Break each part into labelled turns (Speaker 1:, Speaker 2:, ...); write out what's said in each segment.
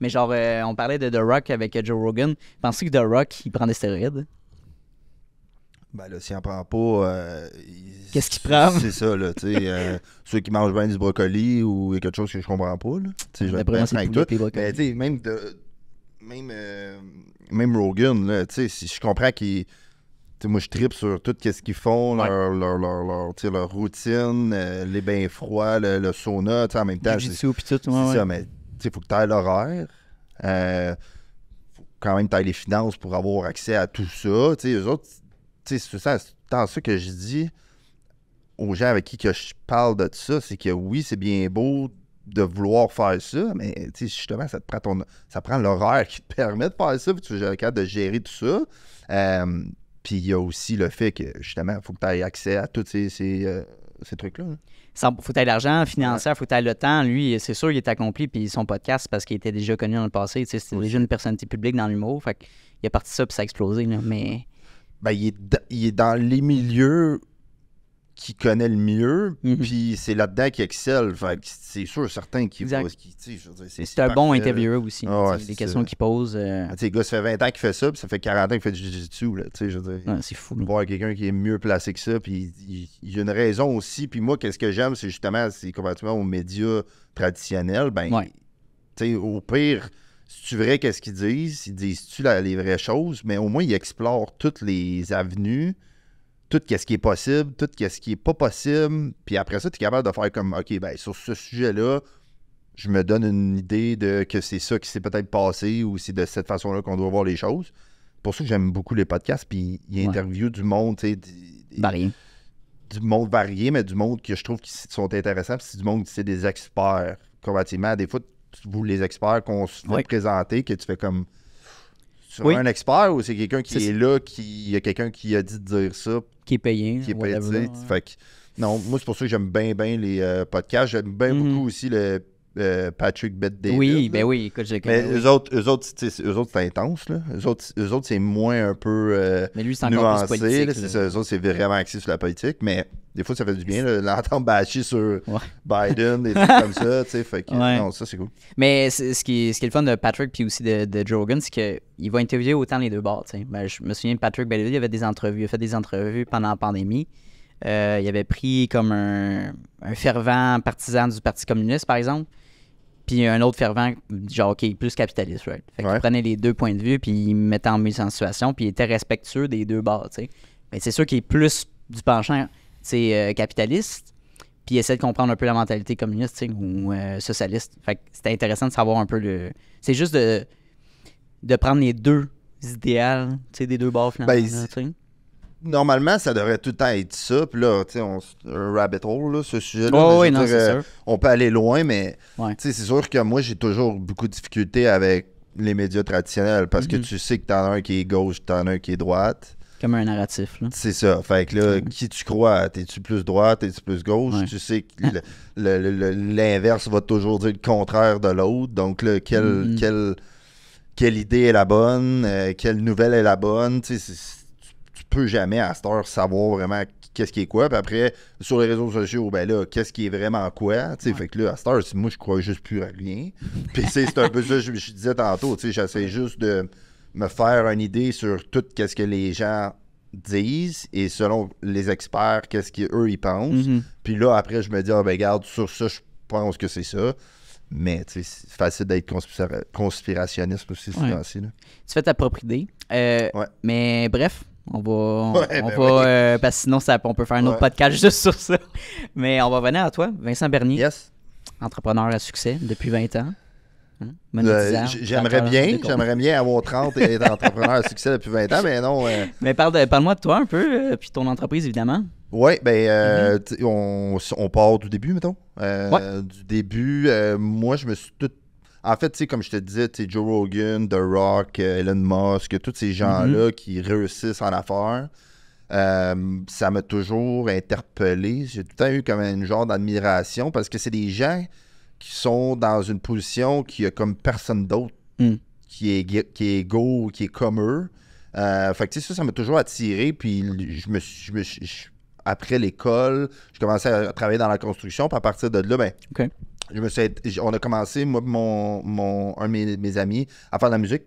Speaker 1: Mais genre, euh, on parlait de The Rock avec Joe Rogan. Pensez que The Rock, il prend des stéroïdes? Ben là, s'il en prend pas. Euh, Qu'est-ce
Speaker 2: qu'il prend? C'est ça, là. Tu sais, euh, ceux qui mangent bien du brocoli ou quelque chose que je comprends pas, là. Tu sais, je vais avec tout. Mais tu sais, même, même, même Rogan, là, tu sais, si je comprends qu'il moi, je tripe sur tout ce qu'ils font, leur, leur, leur, leur, routine, euh, les bains froids, le, sauna, en même temps. C'est ça, mais il faut que tu ailles l'horaire. Euh, faut quand même que tu les finances pour avoir accès à tout ça. T'sais, eux autres, c'est tant ça que je dis aux gens avec qui que je parle de ça, c'est que oui, c'est bien beau de vouloir faire ça, mais justement, ça te prend ça prend l'horaire qui te permet de faire ça, puis tu es capable de gérer tout ça. Euh, puis il y a aussi le fait que, justement, il faut que tu aies accès à tous ces,
Speaker 1: euh, trucs-là. Hein. faut que tu aies l'argent financier, il faut que tu le temps. Lui, c'est sûr, il est accompli, puis son podcast, parce qu'il était déjà connu dans le passé. C'était déjà une personnalité publique dans l'humour. Fait il a parti ça, puis ça a explosé. mais... Ben, est, il est dans les milieux
Speaker 2: qui connaît le mieux, mhm. puis c'est là-dedans qu'il excelle. c'est sûr, certain qu'il C'est un bon intervieweur aussi. Ah questions qu'il pose. Euh, ah, le gars, ça fait 20 ans qu'il fait ça, puis ça fait 40 ans qu'il fait du jiu-jitsu. Ah, c'est fou. Voir quelqu'un qui est mieux placé que ça, puis il, y a une raison aussi. Puis moi, qu'est-ce que j'aime, c'est justement, c'est complètement aux médias traditionnels. Ben, au pire, si tu vrai qu'est-ce qu'ils disent, ils disent-tu les vraies choses, mais au moins, ils explorent toutes les avenues tout ce qui est possible, tout ce qui est pas possible. Puis après ça, tu es capable de faire comme, OK, ben, sur ce sujet-là, je me donne une idée de que c'est ça qui s'est peut-être passé ou c'est de cette façon-là qu'on doit voir les choses. Pour ça que j'aime beaucoup les podcasts, puis il y a interview du monde, tu sais. Du monde varié, mais du monde que je trouve qui sont intéressants, c'est du monde qui c'est des experts. Comparativement à des fois, vous, les experts qu'on se fait présenter, que tu fais comme un expert ou c'est quelqu'un qui est, là, qui il y a quelqu'un qui a dit de dire ça. Qui est payé. Qui est payé. Fait que, non, moi, c'est pour ça que j'aime bien, bien les euh, podcasts. J'aime bien mm-hmm. beaucoup aussi le euh, Patrick Bette David. Oui, ben oui, écoute, j'ai Mais eux autres, autres, autres c'est intense, là. Eux autres, autres c'est moins un peu euh, mais lui, c'est nuancé. Plus politique, eux autres, c'est vraiment axé sur la politique, mais des fois, ça fait du bien
Speaker 1: de l'entendre bâcher sur Biden, des trucs comme
Speaker 2: ça, tu sais. Fait que, non, ça, c'est cool.
Speaker 1: Mais ce, qui est, ce qui, est, le fun de Patrick puis aussi de, de c'est qu'il va interviewer autant les deux bords, tu sais. Ben, je me souviens, Patrick Bette-David, il avait des entrevues, il a fait des entrevues pendant la pandémie. Euh, il avait pris comme un, fervent partisan du Parti communiste, par exemple, puis un autre fervent, genre, OK, plus capitaliste, right? Fait prenait les deux points de vue, puis il mettait en mise en situation, puis il était respectueux des deux bords, tu sais. Mais c'est sûr qu'il est plus du penchant, tu euh, capitaliste, puis il essaie de comprendre un peu la mentalité communiste, ou euh, socialiste. Fait que c'était intéressant de savoir un peu le... C'est juste de, de prendre les deux idéales tu sais, des deux bords finalement. Ben, tu sais normalement, ça
Speaker 2: devrait tout le temps être ça. Puis là, tu sais, un rabbit hole, là, ce sujet-là. Euh, on peut aller loin, mais c'est sûr que moi, j'ai toujours beaucoup de difficultés avec les médias traditionnels parce que mm-hmm. tu sais que t'en as un qui est gauche, t'en as un qui est droite. Comme un narratif. là. C'est ça. Fait que là, qui tu crois T'es-tu plus droite T'es-tu plus gauche Tu sais que l'inverse va toujours dire le contraire de l'autre. Donc là, quelle, mm-hmm. idée est la bonne euh, Quelle nouvelle est la bonne Tu sais, tu peux jamais à cette heure savoir vraiment qu'est-ce qui est quoi. Puis après, sur les réseaux sociaux, ben là, qu'est-ce qui est vraiment quoi? sais Fait que là, à cette heure, moi, je crois juste plus à rien. Puis c'est un peu ça que je, disais tantôt. J'essaie juste de me faire une idée sur tout qu'est-ce que les gens disent et selon les experts, qu'est-ce qu'eux, ils pensent. Mm-hmm. Puis là, après, je me dis, ah ben regarde, sur ça, je pense que c'est ça. Mais c'est facile d'être conspirationniste aussi, ce Tu
Speaker 1: fais ta propre idée. Euh, mais bref, on va. Ben euh, parce que sinon, ça, on peut faire un autre podcast juste sur ça. Mais on va venir à toi, Vincent Bernier. Yes. Entrepreneur à succès depuis 20 ans. Hein? Euh, j'aimerais bien, j'aimerais
Speaker 2: bien avoir 30 et être entrepreneur à succès depuis 20 ans, mais non. Euh.
Speaker 1: Mais parle-moi de, toi un peu, puis ton entreprise, évidemment. Oui, ben,
Speaker 2: mm-hmm. on, on, part du début, mettons. Du début, moi, je me suis tout en fait, tu sais, comme je te disais, Joe Rogan, The Rock, euh, Elon Musk, tous ces gens-là mhm. qui réussissent en affaires, euh, ça m'a toujours interpellé. J'ai tout le temps eu comme un genre d'admiration parce que c'est des gens qui sont dans une position qui a comme personne d'autre mm. qui est qui est go, qui est comme eux. Euh, fait que ça, ça m'a toujours attiré. Puis je me après l'école, je commençais à travailler dans la construction. Puis à partir de là, ben, on a commencé, moi, mon, mon, un de mes, amis, à faire de la musique.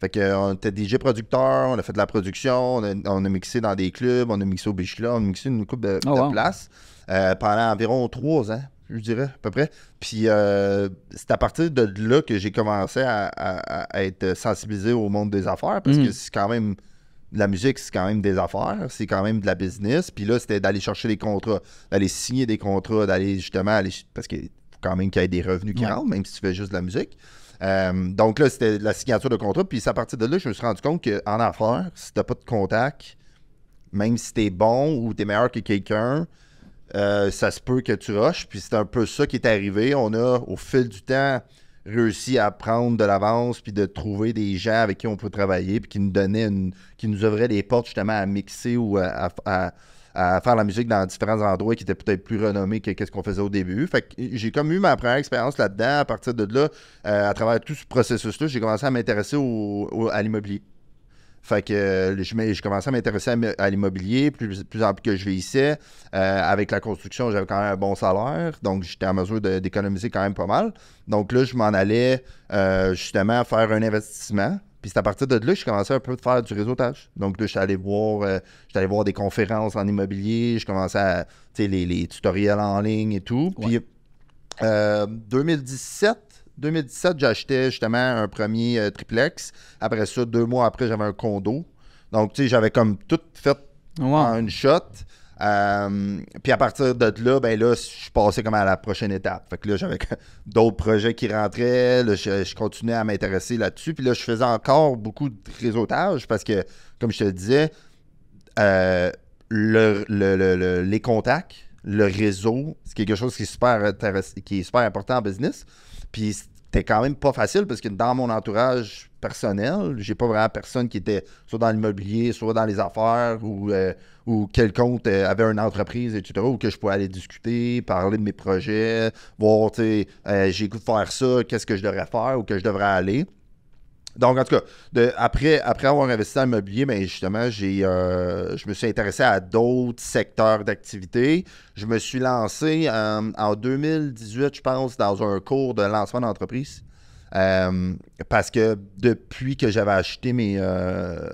Speaker 2: Fait qu'on euh, était DJ producteur, on a fait de la production, on a, mixé dans des clubs, on a mixé au Bichla, on a mixé une coupe de, ah, euh, pendant environ trois ans, je dirais, à peu près. Puis euh, c'est à partir de là que j'ai commencé à, être sensibilisé au monde des affaires parce que mm. c'est quand même la musique, c'est quand même des affaires, c'est quand même de la business. Puis là, c'était d'aller chercher des contrats, d'aller signer des contrats, d'aller justement aller. Parce que quand même qu'il y ait des revenus qui rentrent, même si tu fais juste de la musique. Euh, donc là, c'était la signature de contrat. Puis à partir de là, je me suis rendu compte qu'en affaires, si t'as pas de contact, même si tu es bon ou tu es meilleur que quelqu'un, euh, ça se peut que tu rushes. Puis c'est un peu ça qui est arrivé. On a, au fil du temps, réussi à prendre de l'avance puis de trouver des gens avec qui on peut travailler puis qui nous donnaient une, qui nous ouvraient des portes justement à mixer ou à à faire la musique dans différents endroits qui étaient peut-être plus renommés que ce qu'on faisait au début. Fait que j'ai comme eu ma première expérience là-dedans. À partir de là, euh, à travers tout ce processus-là, j'ai commencé à m'intéresser à l'immobilier. Fait que euh, je, à m'intéresser à, l'immobilier, plus, plus en plus que je vieillissais. Euh, avec la construction, j'avais quand même un bon salaire, donc j'étais en mesure d'économiser quand même pas mal. Donc là, je m'en allais justement faire un investissement puis c'est à partir de là que je commençais un peu de faire du réseautage. Donc là, je suis voir, euh, allé voir des conférences en immobilier, je commençais à, les, les, tutoriels en ligne et tout. Puis euh, 2017, 2017, j'achetais justement un premier euh, triplex. Après ça, deux mois après, j'avais un condo. Donc, tu sais, j'avais comme tout fait en une shot. Euh, puis à partir de là, ben là, je passais comme à la prochaine étape. Fait que là, j'avais d'autres projets qui rentraient. je, continuais à m'intéresser là-dessus. Puis là, je faisais encore beaucoup de réseautage parce que, comme je te euh, le disais, les contacts, le réseau, c'est quelque chose qui est super qui est super important en business. Puis c'était quand même pas facile parce que dans mon entourage personnel, j'ai pas vraiment personne qui était soit dans l'immobilier, soit dans les affaires ou euh, ou quelconque euh, avait une entreprise, etc., où que je pouvais aller discuter, parler de mes projets, voir, tu sais, euh, j'ai goût de faire ça, qu'est-ce que je devrais faire, ou que je devrais aller. Donc, en tout cas, après, avoir investi dans l'immobilier, mais ben, justement, j'ai, euh, je me suis intéressé à d'autres secteurs d'activité. Je me suis lancé en 2018, je pense, dans un cours de lancement d'entreprise. parce que depuis que j'avais acheté mes,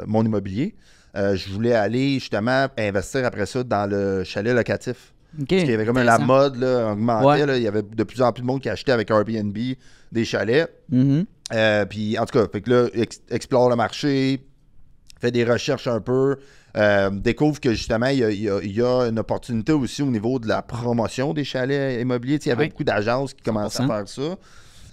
Speaker 2: mon immobilier, euh, je voulais aller justement investir après ça dans le chalet locatif. Parce qu'il y avait comme la mode là, augmentait. il y avait de plus en plus de monde qui achetait avec Airbnb des chalets. Mm-hmm. Euh, puis en tout cas, fait que là, explore le marché, fait des recherches un peu, euh, découvre que justement, il y, a, une opportunité aussi au niveau de la promotion des chalets immobiliers. il y avait beaucoup d'agences qui commençaient à faire ça.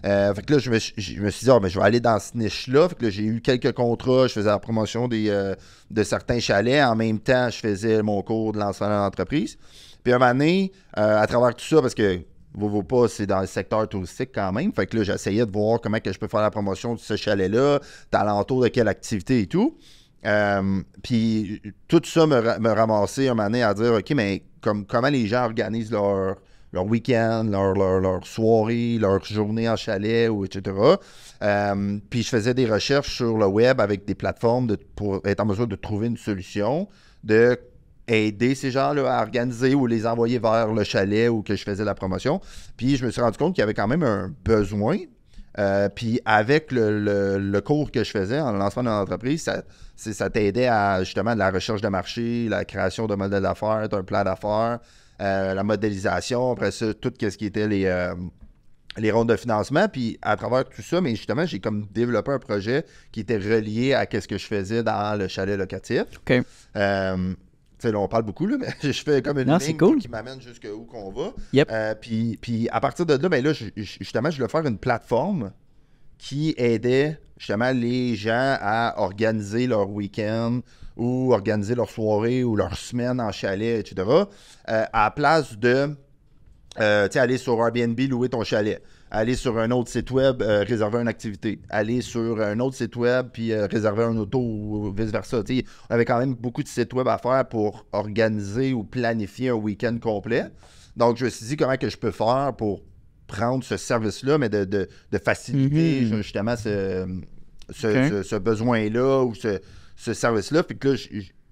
Speaker 2: Euh, fait que là, je me, suis dit, ah, mais je vais aller dans ce niche-là. Fait que là, j'ai eu quelques contrats. Je faisais la promotion des, euh, de certains chalets. En même temps, je faisais mon cours de lancement d'entreprise. Puis, un moment donné, euh, à travers tout ça, parce que vous, vous pas, c'est dans le secteur touristique quand même. Fait que là, j'essayais de voir comment que je peux faire la promotion de ce chalet-là, d'alentour de quelle activité et tout. puis tout ça me, me ramassait un moment à dire, OK, mais comme, comment les gens organisent leur, leur week-end, leur, soirée, leur journée en chalet, ou etc. Euh, puis je faisais des recherches sur le web avec des plateformes pour être en mesure de trouver une solution, d'aider ces gens-là à organiser ou les envoyer vers le chalet où que je faisais la promotion. Puis je me suis rendu compte qu'il y avait quand même un besoin. Euh, puis avec le, cours que je faisais en lancement d'une l'entreprise, ça, ça t'aidait à justement de la recherche de marché, la création de modèle d'affaires, d'un plan d'affaires, euh, la modélisation, après ça, tout ce qui était les, euh, les rondes de financement. Puis à travers tout ça, mais justement, j'ai comme développé un projet qui était relié à ce que je faisais dans le chalet locatif. OK. Euh, on parle beaucoup, mais je fais comme une ligne qui m'amène où qu'on va. puis, à partir de là, ben justement, je voulais faire une plateforme qui aidait justement les gens à organiser leur week-end ou organiser leur soirée ou leur semaine en chalet, etc. Euh, à la place de euh, aller sur Airbnb, louer ton chalet. Aller sur un autre site web, euh, réserver une activité. Aller sur un autre site web, puis réserver un auto ou vice-versa. On avait quand même beaucoup de sites web à faire pour organiser ou planifier un week-end complet. Donc, je me suis dit comment que je peux faire pour prendre ce service-là, mais de, faciliter mhm. justement ce, ce, besoin-là ou ce, service-là. Puis que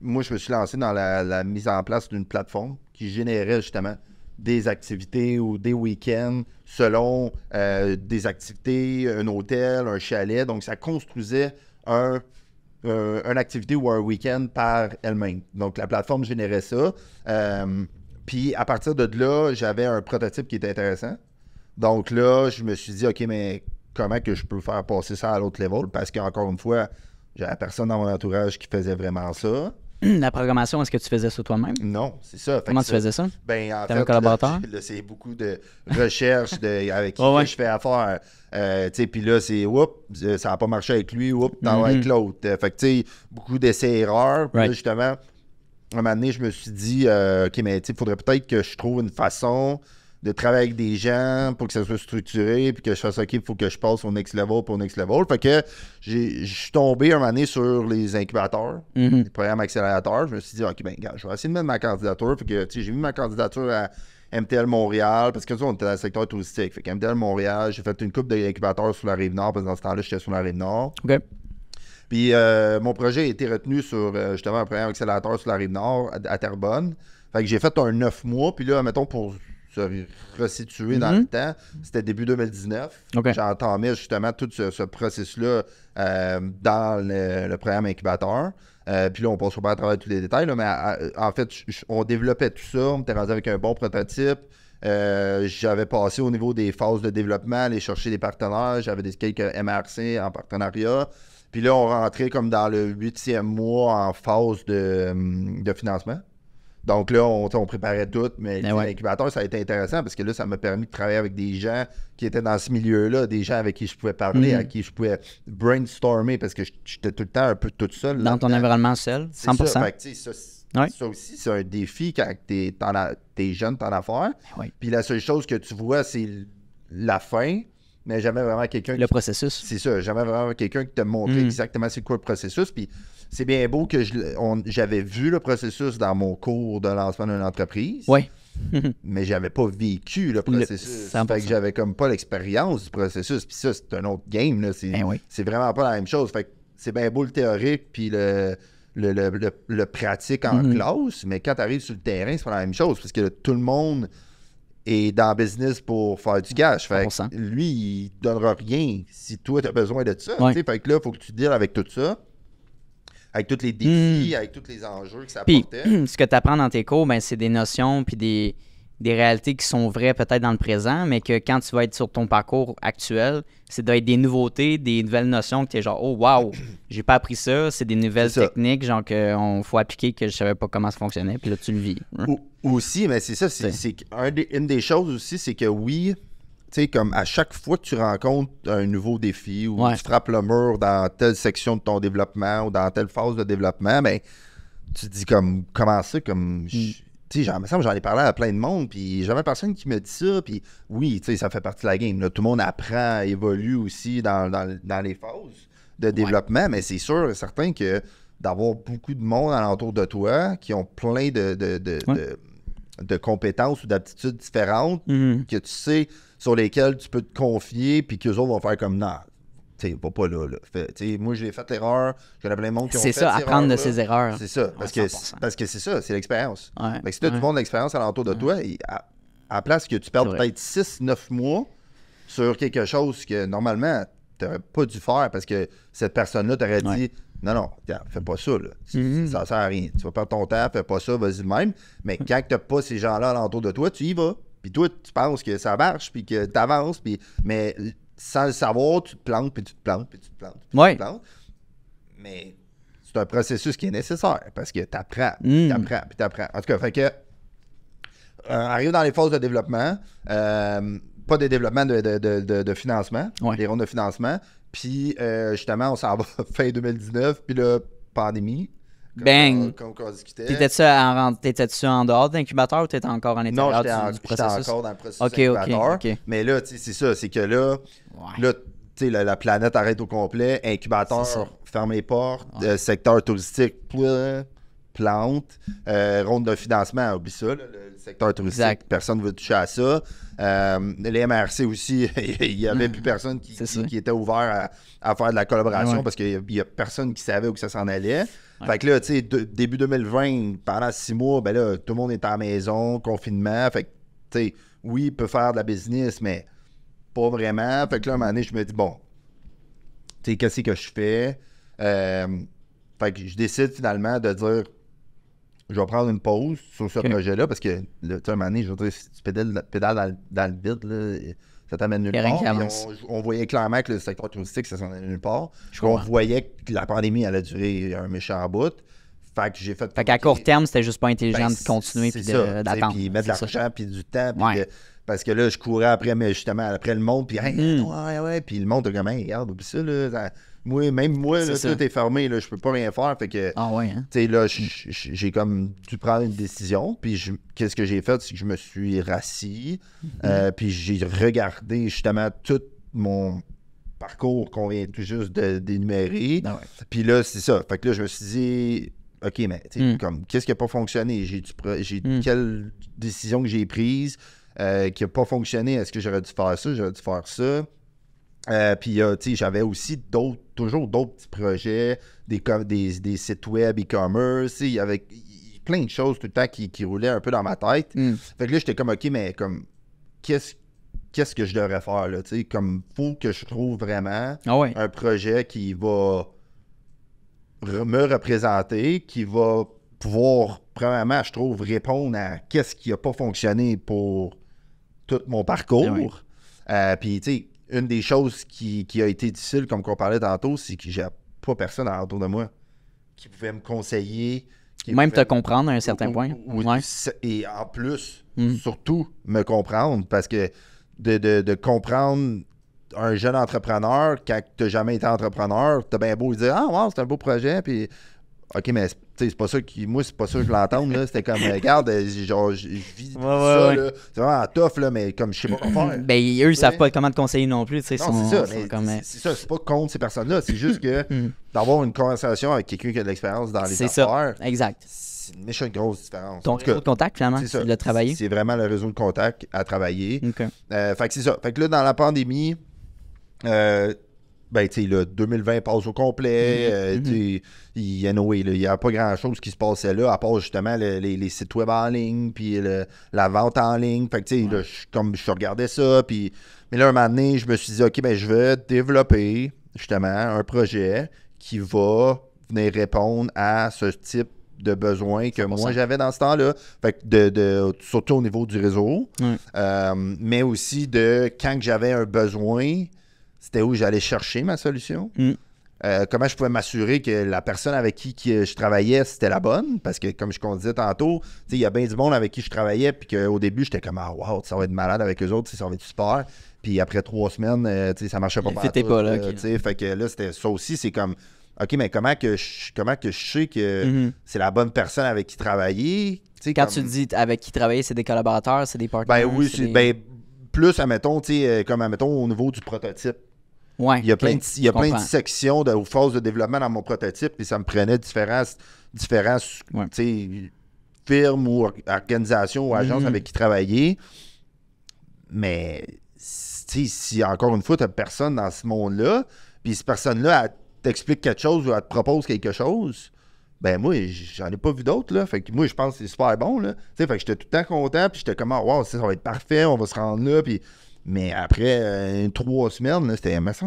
Speaker 2: moi, je me suis lancé dans la, mise en place d'une plateforme qui générait justement des activités ou des week-ends selon euh, des activités, un hôtel, un chalet. Donc, ça construisait un, euh, une activité ou un week-end par elle-même. Donc, la plateforme générait ça. Euh, puis, à partir de là, j'avais un prototype qui était intéressant. Donc là, je me suis dit, OK, mais comment que je peux faire passer ça à l'autre level? Parce qu'encore une fois, j'avais personne dans mon entourage qui faisait
Speaker 1: vraiment ça. La programmation, est-ce que tu faisais ça toi-même? Non, c'est ça. Comment tu faisais ça?
Speaker 2: Ben, en fait, collaborateur? c'est beaucoup de recherches avec qui je fais affaire. Euh, puis là, c'est oups, euh, ça n'a pas marché avec lui, oups, mhm. avec l'autre. Euh, fait que, tu sais, beaucoup d'essais-erreurs. Right. justement, un moment donné, je me suis dit, OK, mais il faudrait peut-être que je trouve une façon de travailler avec des gens pour que ça soit structuré, puis que je fasse OK, il faut que je passe au next level pour le next level. Fait que je suis tombé un année sur les incubateurs, mhm. les programmes accélérateurs. Je me suis dit, OK, ben, je vais essayer de mettre ma candidature. Fait que j'ai mis ma candidature à MTL Montréal, parce que tu on était dans le secteur touristique. Fait que MTL Montréal, j'ai fait une coupe d'incubateurs sur la rive nord, parce que dans ce temps-là, j'étais sur la rive nord. OK. Puis euh, mon projet a été retenu sur euh, justement un programme accélérateur sur la rive nord à, Terrebonne. Fait que j'ai fait un neuf mois, puis là, mettons, pour restituer dans mm-hmm. le temps, c'était début 2019. J'ai entamé justement tout ce, processus-là euh, dans le, programme incubateur. Euh, puis là, on passe pas à travers tous les détails, mais euh, en fait, on développait tout ça, on était rendu avec un bon prototype. j'avais passé au niveau des phases de développement, aller chercher des partenaires, j'avais des quelques MRC en partenariat. Puis là, on rentrait comme dans le huitième mois en phase de financement. Donc là, on, préparait tout, mais, ben l'incubateur, ça a été intéressant parce que là, ça m'a permis de travailler avec des gens qui étaient dans ce milieu-là, des gens avec qui je pouvais parler, mhm. à qui je pouvais brainstormer parce que j'étais tout le temps un peu tout seul. Dans ton environnement seul, 100%. Ça, ça, ça, aussi, c'est un défi quand t'es, es jeune, en affaires. Ben puis la seule chose que tu vois, c'est la fin mais jamais vraiment quelqu'un. Le processus. C'est ça, jamais vraiment quelqu'un qui te montre mhm. exactement c'est quoi le processus. Puis c'est bien beau que j'avais vu le processus dans mon cours de lancement d'une entreprise. Oui. mais j'avais pas vécu le processus. fait que j'avais comme pas l'expérience du processus. Puis ça, c'est un autre game. Ben c'est vraiment pas la même chose. Fait que c'est bien beau le théorique, puis le, le, pratique en mm-hmm. classe, mais quand tu arrives sur le terrain, c'est pas la même chose parce que tout le monde est dans le business pour faire du cash. Fait que lui, il donnera rien
Speaker 1: si toi, tu as besoin de ça. Fait que là, il faut que tu deals avec tout ça avec tous les défis, hmm.
Speaker 2: avec tous les enjeux que ça puis, ce
Speaker 1: que tu apprends dans tes cours, ben, c'est des notions puis des, réalités qui sont vraies peut-être dans le présent, mais que quand tu vas être sur ton parcours actuel, c'est doit être des nouveautés, des nouvelles notions que tu es genre oh wow, j'ai pas appris ça, c'est des nouvelles techniques genre qu'on faut appliquer que je savais pas comment ça fonctionnait, puis là tu le vis. Hein. Aussi, mais c'est ça, c'est,
Speaker 2: une des choses aussi, c'est que oui, tu sais, comme à chaque fois que tu rencontres un nouveau défi ou tu frappes le mur dans telle section de ton développement ou dans telle phase de développement, mais ben, tu te dis comme, comment ça, comme, mm. tu sais, j'en ai parlé à plein de monde, puis jamais personne qui me dit ça, puis oui, tu sais, ça fait partie de la game. tout le monde apprend, évolue aussi dans, les phases de développement, mais c'est sûr et certain que d'avoir beaucoup de monde alentour de toi qui ont plein de, de, compétences ou d'aptitudes différentes, mm-hmm. que tu sais sur lesquels tu peux te confier, puis qu'eux autres vont faire comme non. Tu sais, pas là. là. Fait, moi, j'ai fait l'erreur. Je plein de monde qui ont fait C'est ça, apprendre de ses erreurs. C'est ça. Parce, que, c'est ça, c'est l'expérience. Ouais, tu que si ouais. monde l'expérience alentour de toi, à, à, place que tu perds peut-être 6-9 mois sur quelque chose que normalement, tu n'aurais pas dû faire parce que cette personne-là t'aurait dit non, non, fais pas ça, Ça ne mm-hmm. Ça sert à rien. Tu vas perdre ton temps, fais pas ça, vas-y même. Mais quand tu n'as pas ces gens-là alentour de toi, tu y vas. Puis toi, tu penses que ça marche, puis que tu avances, puis... mais sans le savoir, tu te plantes, puis tu te plantes, puis tu te plantes, Mais c'est un processus qui est nécessaire parce que tu apprends, mm. tu apprends, puis tu apprends. En tout cas, fait que, euh, arrive dans les phases de développement, euh, pas de développement de, financement, des les rondes de financement. Puis euh, justement, on s'en va fin 2019, puis la pandémie,
Speaker 1: Bang! T'étais-tu en, en dehors de l'incubateur ou t'étais encore en état non, en, du, J'étais encore dans le processus incubateur.
Speaker 2: Mais là, c'est ça, c'est que là, là la, la, planète arrête au complet, incubateur, ferme les portes, euh, secteur touristique, plantes, euh, ronde de financement, oublie ça, le secteur touristique, personne ne veut toucher à ça. Euh, les MRC aussi, il n'y avait plus personne qui, était ouvert à, faire de la collaboration parce qu'il n'y a, personne qui savait où ça s'en allait. Fait que là, tu sais, début 2020, pendant six mois, ben là, tout le monde est à maison, confinement. Fait que, tu sais, oui, il peut faire de la business, mais pas vraiment. Fait que là, à un moment donné, je me dis, bon, tu sais, qu'est-ce que je fais? Euh, fait que je décide finalement de dire je vais prendre une pause sur ce projet-là parce que, tu sais, un moment je veux dire, si tu pédales, dans, le vide, là, ça t'amène nulle part. On, voyait clairement que le secteur touristique, ça s'en allait nulle part. on voyait que la pandémie allait durer un méchant bout.
Speaker 1: Fait que j'ai fait. Fait qu'à court terme, c'était juste pas intelligent ben, de continuer puis d'attendre. Puis mettre de l'argent, puis
Speaker 2: du temps. Parce que là, je courais après, mais justement, après le monde, puis hmm. ouais, puis le monde, comme, hey, regarde, ça, même moi, tout est fermé, là, je peux pas rien faire. Fait que, ah hein? tu sais, là, j'ai comme dû prendre une décision. Puis, qu'est-ce que j'ai fait? C'est que je me suis rassis, mm-hmm. euh, puis j'ai regardé justement tout mon parcours qu'on vient tout juste d'énumérer. Ah puis là, c'est ça. Fait que là, je me suis dit, OK, mais hmm. comme qu'est-ce qui n'a pas fonctionné? J'ai hmm. quelle décision que j'ai prise? Euh, qui n'a pas fonctionné. Est-ce que j'aurais dû faire ça? J'aurais dû faire ça. Euh, puis, euh, tu sais, j'avais aussi d'autres, toujours d'autres petits projets, des, des, sites web, e-commerce, il y avait plein de choses tout le temps qui, qui roulaient un peu dans ma tête. Mm. Fait que là, j'étais comme, OK, mais comme, qu'est-ce qu'est-ce que je devrais faire, là, tu sais, comme, faut que je trouve vraiment ah un projet qui va me représenter, qui va pouvoir, premièrement, je trouve, répondre à qu'est-ce qui n'a pas fonctionné pour tout mon ben parcours. Euh, puis, tu sais, une des choses qui, a été difficile, comme qu'on parlait tantôt, c'est que j'ai pas personne autour de moi qui pouvait me conseiller. Qui Même te comprendre à un certain point. Et en plus, hmm. surtout me comprendre, parce que de, comprendre un jeune entrepreneur, quand tu n'as jamais été entrepreneur, tu as bien beau dire Ah, wow, c'est un beau projet, puis OK, mais c'est pas ça qui. Moi, c'est pas ça que je l'entends. C'était comme, regarde, euh, genre, je vis ça.
Speaker 1: C'est vraiment tough,
Speaker 2: là, mais comme je sais
Speaker 1: pas quoi faire. Ben, eux, ils savent pas comment te conseiller non plus. C'est ça. Euh,
Speaker 2: c'est ça. C'est pas contre ces personnes-là. C'est juste que mm. d'avoir une conversation avec quelqu'un qui a de l'expérience dans les affaires. C'est ça. Exact. C'est une méchante grosse différence. Ton réseau de contact, finalement, c'est Le travaillé. C'est vraiment le réseau de contact à travailler. OK. Euh, fait que c'est ça. Fait que là, dans la pandémie, euh, ben, tu sais, 2020 passe au complet. Mhm. Euh, mhm. il n'y a pas grand-chose qui se passait là, à part justement les, sites web en ligne, puis la vente en ligne. Fait que, tu sais, comme je regardais ça, puis. Mais là, un moment donné, je me suis dit, OK, ben, je vais développer, justement, un projet qui va venir répondre à ce type de besoin que moi j'avais dans ce temps-là. Fait de, surtout au niveau du réseau, euh, mais aussi de quand j'avais un besoin, c'était où j'allais chercher ma solution. Mm. Euh, comment je pouvais m'assurer que la personne avec qui, je travaillais, c'était la bonne? Parce que, comme je disais tantôt, il y a bien du monde avec qui je travaillais, puis qu'au début, j'étais comme, ah, wow, ça va être malade avec eux autres, ça va être super. Puis après trois semaines, ça euh, ça marchait pas C'était pas là. Euh, fait que là, c'était ça aussi, c'est comme, OK, mais comment que je, comment que je sais que mm-hmm. c'est la bonne personne avec qui travailler? Quand tu dis avec qui travailler, c'est des collaborateurs, c'est des partenaires? Ben oui, c'est ben, plus, admettons, comme admettons, au niveau du prototype il y a, plein, de, il de sections de, phases de développement dans mon prototype, puis ça me prenait différents, firmes ou organisations ou agences mm. avec qui travailler. Mais si, encore une fois, tu n'as personne dans ce monde-là, puis cette personne-là t'explique quelque chose ou elle te propose quelque chose, ben moi, j'en ai pas vu d'autres, là. Fait que moi, je pense que c'est super bon, là. fait que j'étais tout le temps content, puis j'étais comme, ah, wow, ça, ça va être parfait, on va se rendre là, puis mais après euh, trois semaines, c'était, Mais ça,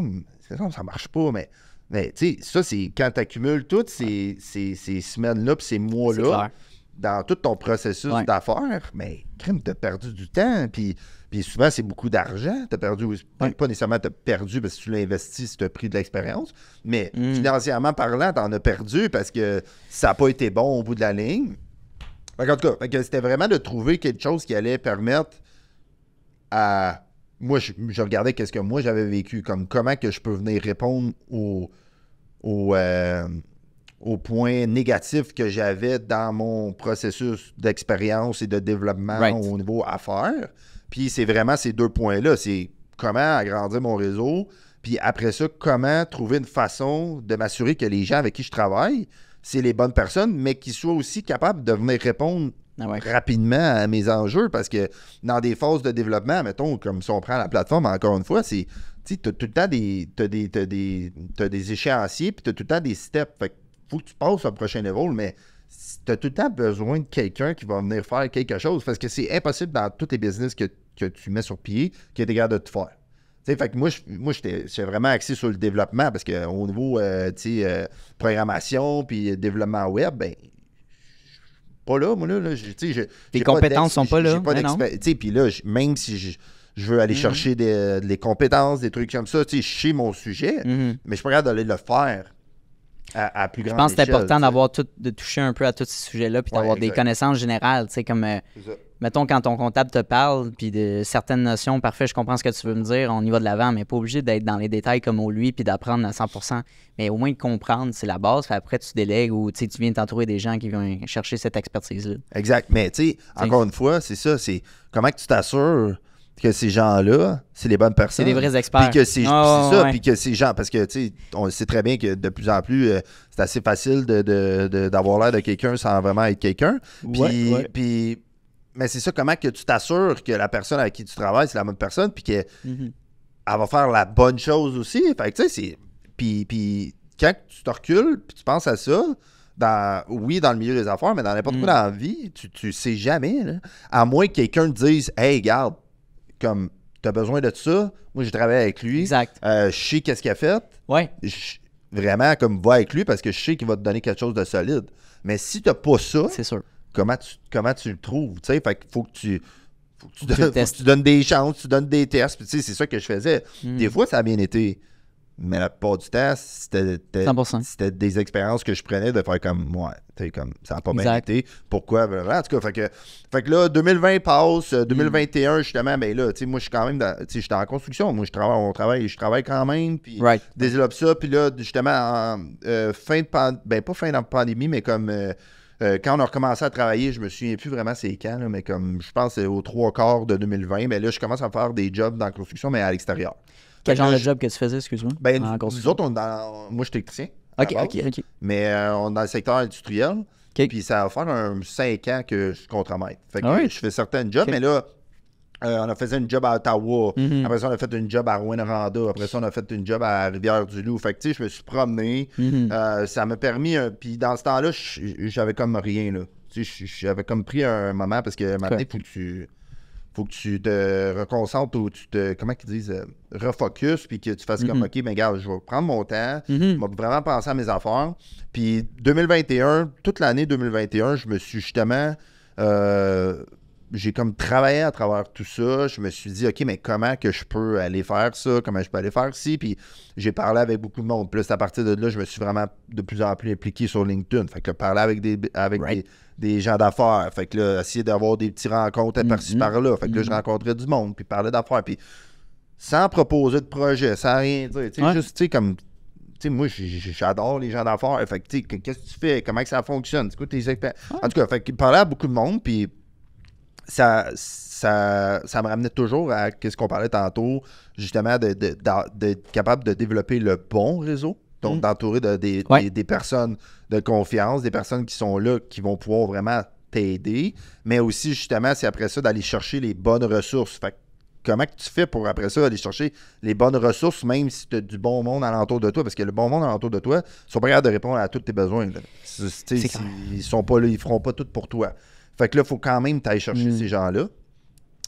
Speaker 2: ça marche pas, mais. Mais tu sais, ça, c'est quand tu accumules toutes ces, semaines-là puis ces mois-là dans tout ton processus d'affaires, mais crime, t'as perdu du temps, puis, puis souvent, c'est beaucoup d'argent. T'as perdu, pas nécessairement t'as perdu parce que tu l'as investi si t'as pris de l'expérience, mais mm. financièrement parlant, t'en as perdu parce que ça n'a pas été bon au bout de la ligne. en tout cas, c'était vraiment de trouver quelque chose qui allait permettre à moi, je, regardais qu'est-ce que moi j'avais vécu, comme comment que je peux venir répondre aux au, négatifs euh, point négatif que j'avais dans mon processus d'expérience et de développement au niveau affaires. Puis c'est vraiment ces deux points-là. C'est comment agrandir mon réseau, puis après ça, comment trouver une façon de m'assurer que les gens avec qui je travaille, c'est les bonnes personnes, mais qu'ils soient aussi capables de venir répondre ah rapidement à mes enjeux parce que dans des phases de développement, mettons, comme si on prend la plateforme, encore une fois, c'est tu as tout le temps des, as des, des, des, échéanciers puis tu as tout le temps des steps. faut que tu passes au prochain niveau mais tu as tout le temps besoin de quelqu'un qui va venir faire quelque chose parce que c'est impossible dans tous tes business que, tu mets sur pied qui est capable de tout faire. fait que moi, je, moi j'étais, vraiment axé sur le développement parce qu'au niveau euh, euh, programmation puis développement web, ben, les là, moi, compétences sont pas là. Puis là, même si je veux aller mm-hmm. chercher des, compétences, des trucs comme ça. Tu sais, je mon sujet, mm-hmm. mais je suis pas d'aller le faire à, plus grande Je pense que c'est important
Speaker 1: d'avoir de toucher un peu à tous ces sujets-là, puis d'avoir des connaissances générales, tu sais, comme... Euh, mettons, quand ton comptable te parle, puis de certaines notions, parfait, je comprends ce que tu veux me dire, on y va de l'avant, mais pas obligé d'être dans les détails comme au lui, puis d'apprendre à 100 Mais au moins comprendre, c'est la base, puis après, tu délègues ou tu viens t'entourer des gens qui viennent chercher cette expertise-là. Exact.
Speaker 2: Mais tu sais, encore une fois,
Speaker 1: c'est ça, c'est comment que
Speaker 2: tu t'assures que ces gens-là, c'est les bonnes personnes. C'est des vrais experts. Puis que ah, c'est ça, puis que ces gens, parce que tu sais, on sait très bien que de plus en plus, euh, c'est assez facile d'avoir de, de, l'air de quelqu'un sans vraiment être quelqu'un. Puis, puis mais c'est ça, comment que tu t'assures que la personne avec qui tu travailles, c'est la bonne personne, puis qu'elle mhm. va faire la bonne chose aussi. Fait que, tu sais, puis, puis, quand tu te recules, puis tu penses à ça, dans, oui, dans le milieu des affaires, mais dans n'importe quoi mhm. dans la vie, tu, tu sais jamais. À moins que quelqu'un te dise, hey, garde, comme, t'as besoin de ça, moi, je travaille avec lui. Exact. Euh, je sais qu'est-ce qu'il a fait. Ouais. vraiment, comme, va avec lui parce que je sais qu'il va te donner quelque chose de solide. Mais si t'as pas ça. C'est sûr comment tu, le trouves. Fait faut que tu. Faut que tu, donnes, tu, donnes, des chances, tu donnes des tests. c'est ça que je faisais. Hmm. Des fois, ça a bien été. Mais la plupart du temps, c'était des expériences que je prenais de faire comme moi. comme ça n'a pas bien été. Pourquoi? En tout cas, fait que, là, 2020 passe, 2021, euh, hmm. justement, ben là, moi je suis quand même dans, j'étais en construction. Moi, je travaille, on travaille, je travaille quand même, puis développe ça. Puis là, justement, en, euh, fin de pandémie, ben pas fin de pandémie, mais comme euh, euh, quand on a recommencé à travailler, je me souviens plus vraiment c'est quand, mais comme je pense aux trois quarts de 2020, mais ben là, je commence à faire des jobs dans la construction, mais à l'extérieur. Quel genre de job que tu faisais, excuse-moi? Ben, en nous autres, dans, moi, je suis électricien. OK, OK, OK. Mais euh, on est dans le secteur industriel. Puis ça va faire un 5 ans que je suis contre-maître. Fait que ah je fais certains jobs, mais là, euh, on a fait une job à Ottawa. Mhm. Après ça, on a fait une job à Rwanda. Après ça, on a fait une job à Rivière-du-Loup. Fait que, tu sais, je me suis promené. Mhm. Euh, ça m'a permis. puis dans ce temps-là, j'avais comme rien, là. Tu j'avais comme pris un moment parce que maintenant, il faut que tu. Faut que tu te reconcentres ou tu te. Comment qu'ils disent euh, Refocus, puis que tu fasses comme, mhm. OK, mais gars, je vais prendre mon temps. Je vais vraiment penser à mes affaires. Puis 2021, toute l'année 2021, je me suis justement j'ai comme travaillé à travers tout ça. Je me suis dit, OK, mais comment que je peux aller faire ça? Comment je peux aller faire ci? Puis j'ai parlé avec beaucoup de monde. Plus à partir de là, je me suis vraiment de plus en plus impliqué sur LinkedIn. Fait que parler avec des, avec des, gens d'affaires. Fait que là, essayer d'avoir des petits rencontres à mm-hmm. partir par là Fait que je mm-hmm. rencontrais du monde, puis parler d'affaires. Puis sans proposer de projet, sans rien dire. Tu sais, juste, tu sais, comme moi, j'adore les gens d'affaires. Fait que tu qu'est-ce que tu fais? Comment que ça fonctionne? écoute En tout cas, fait que parler à beaucoup de monde, puis ça, ça, ça me ramenait toujours à ce qu'on parlait tantôt, justement, d'être de, capable de développer le bon réseau. Donc, mm. d'entourer de des, personnes de confiance, des personnes qui sont là, qui vont pouvoir vraiment t'aider. Mais aussi, justement, c'est après ça d'aller chercher les bonnes ressources. Fait comment tu fais pour après ça aller chercher les bonnes ressources, même si tu as du bon monde à alentour de toi, parce que le bon monde à alentour de toi, ils sont pas capables de répondre à tous tes besoins. ils sont pas là, ils feront pas tout pour toi. Fait que là, il faut quand même t'aller chercher mm. ces gens-là.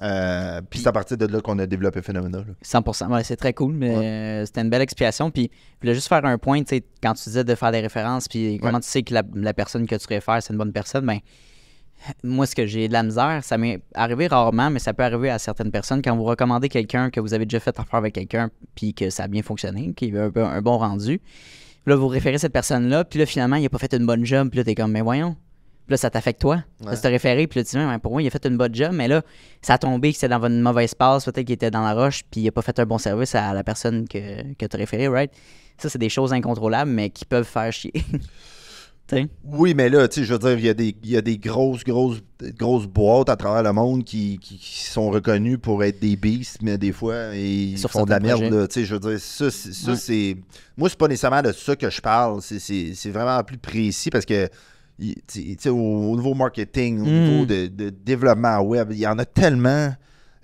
Speaker 2: Euh, puis c'est à partir de là qu'on a développé Phénomène.
Speaker 1: 100%, ouais, c'est très cool, mais c'était une belle explication. Puis je voulais juste faire un point, tu sais, quand tu disais de faire des références, puis comment tu sais que la, personne que tu réfères, c'est une bonne personne, ben moi, ce que j'ai de la misère, ça m'est arrivé rarement, mais ça peut arriver à certaines personnes quand vous recommandez quelqu'un que vous avez déjà fait affaire avec quelqu'un, puis que ça a bien fonctionné, qu'il a un, bon rendu. là, vous référez cette personne-là, puis là, finalement, il n'a pas fait une bonne job, puis là, t'es comme, mais voyons, là, ça t'affecte toi. Ça te référé. Puis là, tu dis, pour moi, il a fait une bonne job. Mais là, ça a tombé que c'était dans une mauvaise espace, Peut-être qu'il était dans la roche. Puis il a pas fait un bon service à la personne que, que tu référé, right? Ça, c'est des choses incontrôlables, mais qui peuvent faire chier. oui, mais là,
Speaker 2: tu sais, je veux dire, il y a des, y a des grosses, grosses, grosses boîtes à travers le monde qui, sont reconnues pour être des beasts, mais des fois, ils Sur font de la merde, Tu sais, je veux dire, ça, c'est. Moi, c'est pas nécessairement de ça que je parle. C'est vraiment plus précis parce que au, niveau marketing, au mm. niveau de, développement web, il y en a tellement.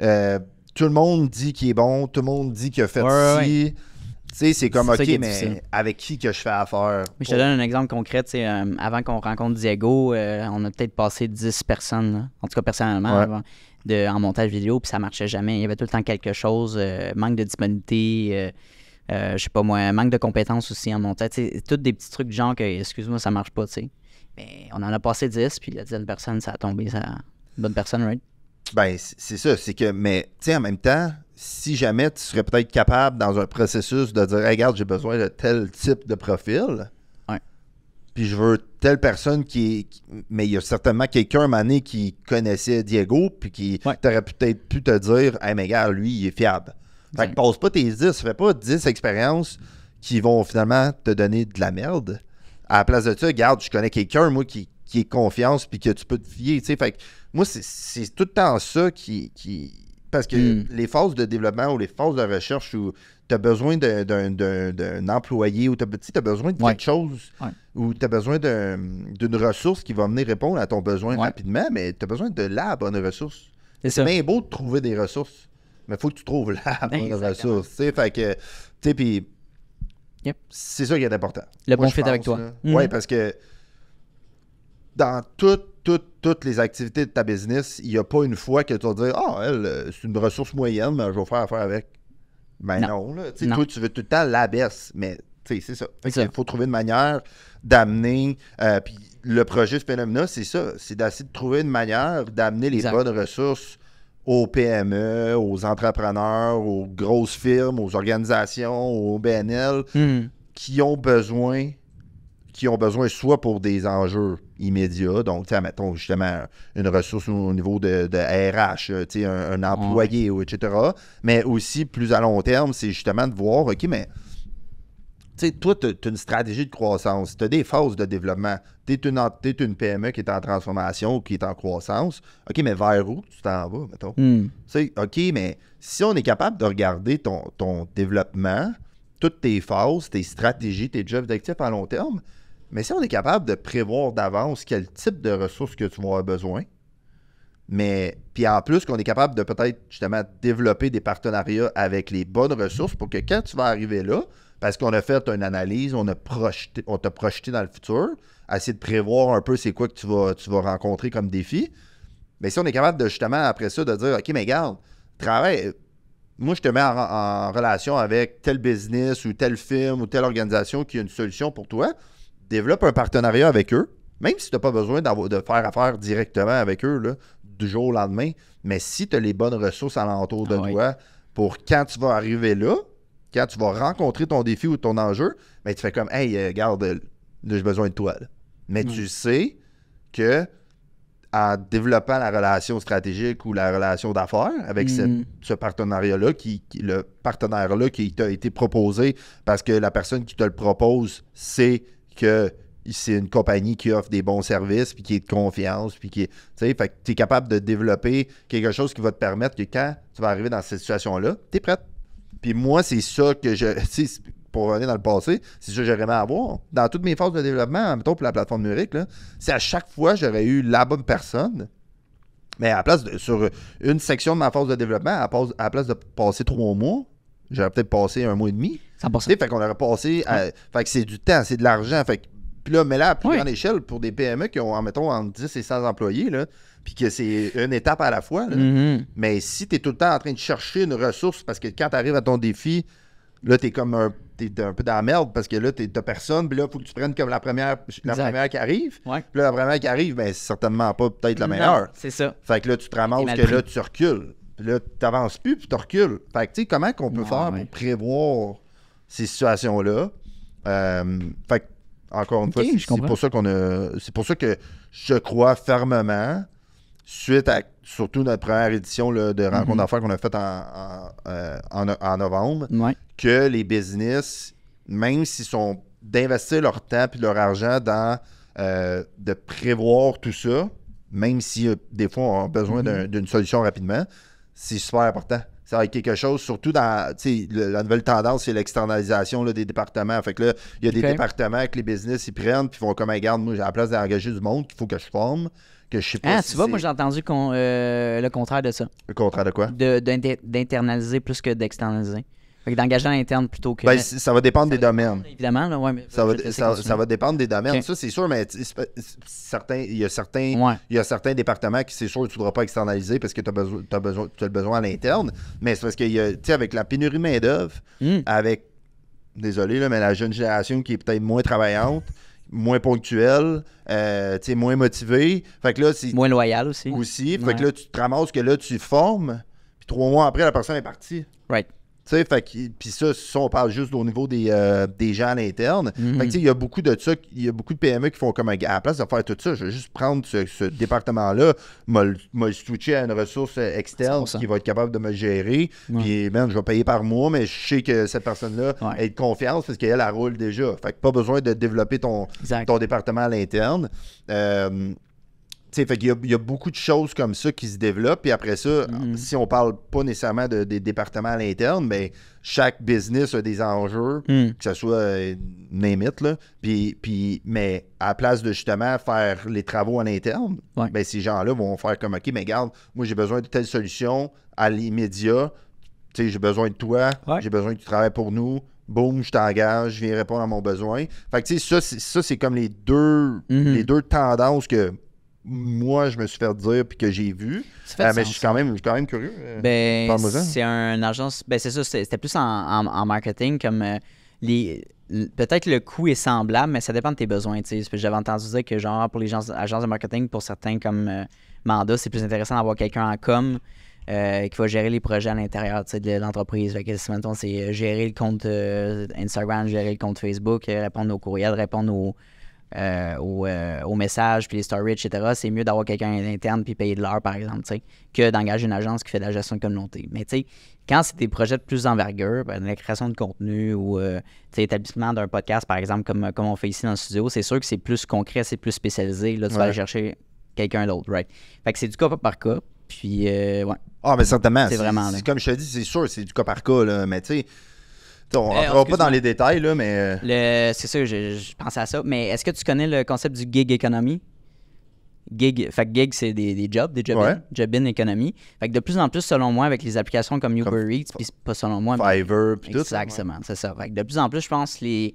Speaker 2: Euh, tout le monde dit qu'il est bon, tout le monde dit qu'il a fait ci. c'est comme, OK, mais
Speaker 1: avec qui que je fais affaire? je te donne un exemple concret. Euh, avant qu'on rencontre Diego, euh, on a peut-être passé 10 personnes, en tout cas personnellement, de, en montage vidéo, puis ça marchait jamais. Il y avait tout le temps quelque chose, manque de disponibilité, je sais pas moi, manque de compétences aussi en montage. Toutes des petits trucs genre que, excuse-moi, ça marche pas, tu sais. Mais on en a passé 10, puis la de personnes, ça a tombé, ça. bonne personne, right? Ben, c'est ça.
Speaker 2: C'est que, mais, tu sais, en même temps, si jamais tu serais peut-être capable, dans un processus, de dire, regarde, j'ai besoin de tel type de profil. Puis je veux telle personne qui. mais il y a certainement quelqu'un, Mané, qui connaissait Diego, puis qui t'aurait peut-être pu te dire, hey, mais regarde, lui, il est fiable. Fait que passe pas tes 10, fais pas 10 expériences qui vont finalement te donner de la merde. À la place de ça, garde, je connais quelqu'un, moi, qui, qui est confiance, puis que tu peux te fier, tu sais. Fait que moi, c'est tout le temps ça qui. Parce que hmm. les phases de développement ou les phases de recherche où tu as besoin d'un employé ou tu as, as, besoin de quelque chose ou tu as besoin d'une ressource qui va venir répondre à ton besoin rapidement, mais tu as besoin de la bonne ressource. C'est bien beau de trouver des ressources, mais il faut que tu trouves la bonne ressource. Fait que, tu sais, puis c'est ça qui est important. Le bon fit avec toi. Oui, mm. parce que dans toutes, toutes, toutes les activités de ta business, il n'y a pas une fois que tu vas dire Ah, oh, c'est une ressource moyenne, mais je vais faire affaire avec. Mais ben non. là. tu veux tout le temps la baisse, mais c'est ça. Il faut trouver une manière d'amener. Euh, puis le projet Phenomena, c'est ça. C'est d'essayer de trouver une manière d'amener les bonnes ressources aux PME, aux entrepreneurs, aux grosses firmes, aux organisations, aux BNL hmm. qui ont besoin qui ont besoin soit pour des enjeux immédiats, donc, tu mettons justement une ressource au niveau de, RH, tu un, un employé, etc. Mais aussi, plus à long terme, c'est justement de voir, OK, mais tu sais, toi, tu as une stratégie de croissance, tu as des phases de développement. Tu es une, une PME qui est en transformation ou qui est en croissance. OK, mais vers où tu t'en vas, mettons? Hmm. OK, mais si on est capable de regarder ton, développement, toutes tes phases, tes stratégies, tes jobs d'actifs à long terme, mais si on est capable de prévoir d'avance quel type de ressources que tu vas avoir besoin, mais puis en plus qu'on est capable de peut-être justement développer des partenariats avec les bonnes ressources pour que quand tu vas arriver là, parce qu'on a fait une analyse, on a projeté, on t'a projeté dans le futur, essayer de prévoir un peu c'est quoi que tu vas, tu vas rencontrer comme défi. Mais si on est capable de justement après ça de dire OK, mais garde, travaille. Moi, je te mets en, relation avec tel business ou tel film ou telle organisation qui a une solution pour toi. Développe un partenariat avec eux, même si tu n'as pas besoin de faire affaire directement avec eux là, du jour au lendemain. Mais si tu as les bonnes ressources alentour de ah toi pour quand tu vas arriver là, quand tu vas rencontrer ton défi ou ton enjeu, ben, tu fais comme Hey, euh, garde, euh, j'ai besoin de toi. Mais mm. tu sais que en développant la relation stratégique ou la relation d'affaires avec mm. ce partenariat-là, qui, le partenaire-là qui t'a été proposé parce que la personne qui te le propose sait que c'est une compagnie qui offre des bons services, puis qui est de confiance, puis qui est. tu es capable de développer quelque chose qui va te permettre que quand tu vas arriver dans cette situation-là, tu es prête. Puis moi, c'est ça que je. Pour revenir dans le passé, c'est ça que j'aurais aimé avoir. Dans toutes mes phases de développement, mettons pour la plateforme numérique, c'est à chaque fois j'aurais eu la bonne personne. Mais à place de, sur une section de ma phase de développement, à la, place, à place de passer trois mois, j'aurais peut-être passé un mois et demi. Ça Ça Fait qu'on aurait passé. Fait que c'est du temps, c'est de l'argent. Fait puis là, mais là, à plus grande échelle, pour des PME qui ont, en mettons, entre 10 et 100 employés, là, puis que c'est une étape à la fois. Mm-hmm. Mais si tu es tout le temps en train de chercher une ressource, parce que quand tu arrives à ton défi, là, tu es comme un, un peu dans la merde, parce que là, tu de personne, puis là, il faut que tu prennes comme la première, qui arrive. Puis là, la première qui arrive, ben, c'est certainement pas peut-être la meilleure. C'est ça. Fait que là, tu te ramasses que là, tu recules. Puis là, tu plus, puis tu recules. Fait que, tu sais, comment qu'on peut faire pour prévoir ces situations-là? Euh, fait que, encore une fois, c'est pour ça qu'on C'est pour ça que je crois fermement suite à surtout notre première édition de rencontre mhm. d'affaires qu'on a faite euh, en, novembre, que les business, même s'ils sont d'investir leur temps et leur argent dans euh, de prévoir tout ça, même si euh, des fois on a besoin mhm. d'une solution rapidement, c'est super important. Ça va être quelque chose, surtout dans la nouvelle tendance, c'est l'externalisation des départements. Fait que là, il y a des départements que les business ils prennent, puis ils vont comme, regarde, moi, à la place d'engager du monde qu'il faut que je forme je sais Ah, tu vois, moi, j'ai
Speaker 1: entendu euh, le contraire de ça. Le contraire de quoi D'internaliser plus que d'externaliser. Fait que d'engager à l'interne plutôt que. Ben, ça va dépendre des domaines.
Speaker 2: évidemment, là, ouais, mais ça, va, ça, va dépendre des domaines. Ça, c'est sûr, mais certains, il y a certains, il y a certains départements qui, c'est sûr, tu ne voudras pas externaliser parce que tu as besoin, as besoin, le besoin à l'interne. Mais c'est parce que, tu sais, avec la pénurie main-d'œuvre, hmm. avec, désolé, là, mais la jeune génération qui est peut-être moins travaillante moins ponctuel, euh, moins motivé. Fait que là, c'est… moins loyal aussi. Aussi. Fait que là, tu te ramasses que là, tu formes, puis trois mois après, la personne est partie. Right puis ça, si on parle juste au niveau des, euh, des gens à l'interne. Mhm. il y a beaucoup de ça, il y a beaucoup de PME qui font comme, à la place de faire tout ça, je vais juste prendre ce, département-là, me le switcher à une ressource euh, externe qui va être capable de me gérer, puis, je vais payer par mois, mais je sais que cette personne-là ait de confiance parce qu'elle, a la roule déjà. Fait pas besoin de développer ton, département à l'interne. Euh, il y, a beaucoup de choses comme ça qui se développent. Puis après ça, mm. si on parle pas nécessairement des départements à l'interne, mais ben, chaque business a des enjeux, mm. que ce soit euh, Puis, mais à place de justement faire les travaux à l'interne, ben, ces gens-là vont faire comme OK, mais garde, moi j'ai besoin de telle solution à l'immédiat. J'ai besoin de toi, j'ai besoin que tu travailles pour nous boum, je t'engage, je viens répondre à mon besoin. Fait que, tu ça, c'est, comme les deux, mm-hmm. les deux tendances que moi, je me suis fait dire puis que j'ai vu. Euh, mais je suis, quand même, quand même curieux. Euh, ben, c'est
Speaker 1: une agence. Ben, c'est ça, c'était plus en, marketing comme euh, les. Peut-être le coût est semblable, mais ça dépend de tes besoins. J'avais entendu dire que, genre, pour les gens, agences de marketing, pour certains comme Manda, c'est plus intéressant d'avoir quelqu'un en com qui va gérer les projets à l'intérieur de l'entreprise. c'est gérer le compte Instagram, gérer le compte Facebook, répondre aux courriels, répondre aux, euh, euh, au message, puis les stories, etc., c'est mieux d'avoir quelqu'un interne puis payer de l'heure, par exemple, que d'engager une agence qui fait de la gestion de communauté. Mais tu sais, quand c'est des projets de plus envergure, ben, la création de contenu ou euh, sais l'établissement d'un podcast, par exemple, comme, comme on fait ici dans le studio, c'est sûr que c'est plus concret, c'est plus spécialisé. Là, tu vas chercher quelqu'un d'autre, right? Fait que c'est du cas par cas. Puis, ouais. Ah, mais certainement. C'est vraiment.
Speaker 2: Comme je te dis, c'est sûr, c'est du cas par cas, là, mais tu sais eh, on ne rentrera pas dans les détails, là,
Speaker 1: mais. Euh, c'est sûr, je, je pensais à ça. Mais est-ce que tu connais le concept du gig economy? gig, fait gig, c'est des, jobs, des job-in, Fait de plus en plus, selon moi, avec les applications comme Uber Eats, puis pas selon moi, Fiverr, puis tout. Exactement, c'est ça. Fait de plus en plus, je pense les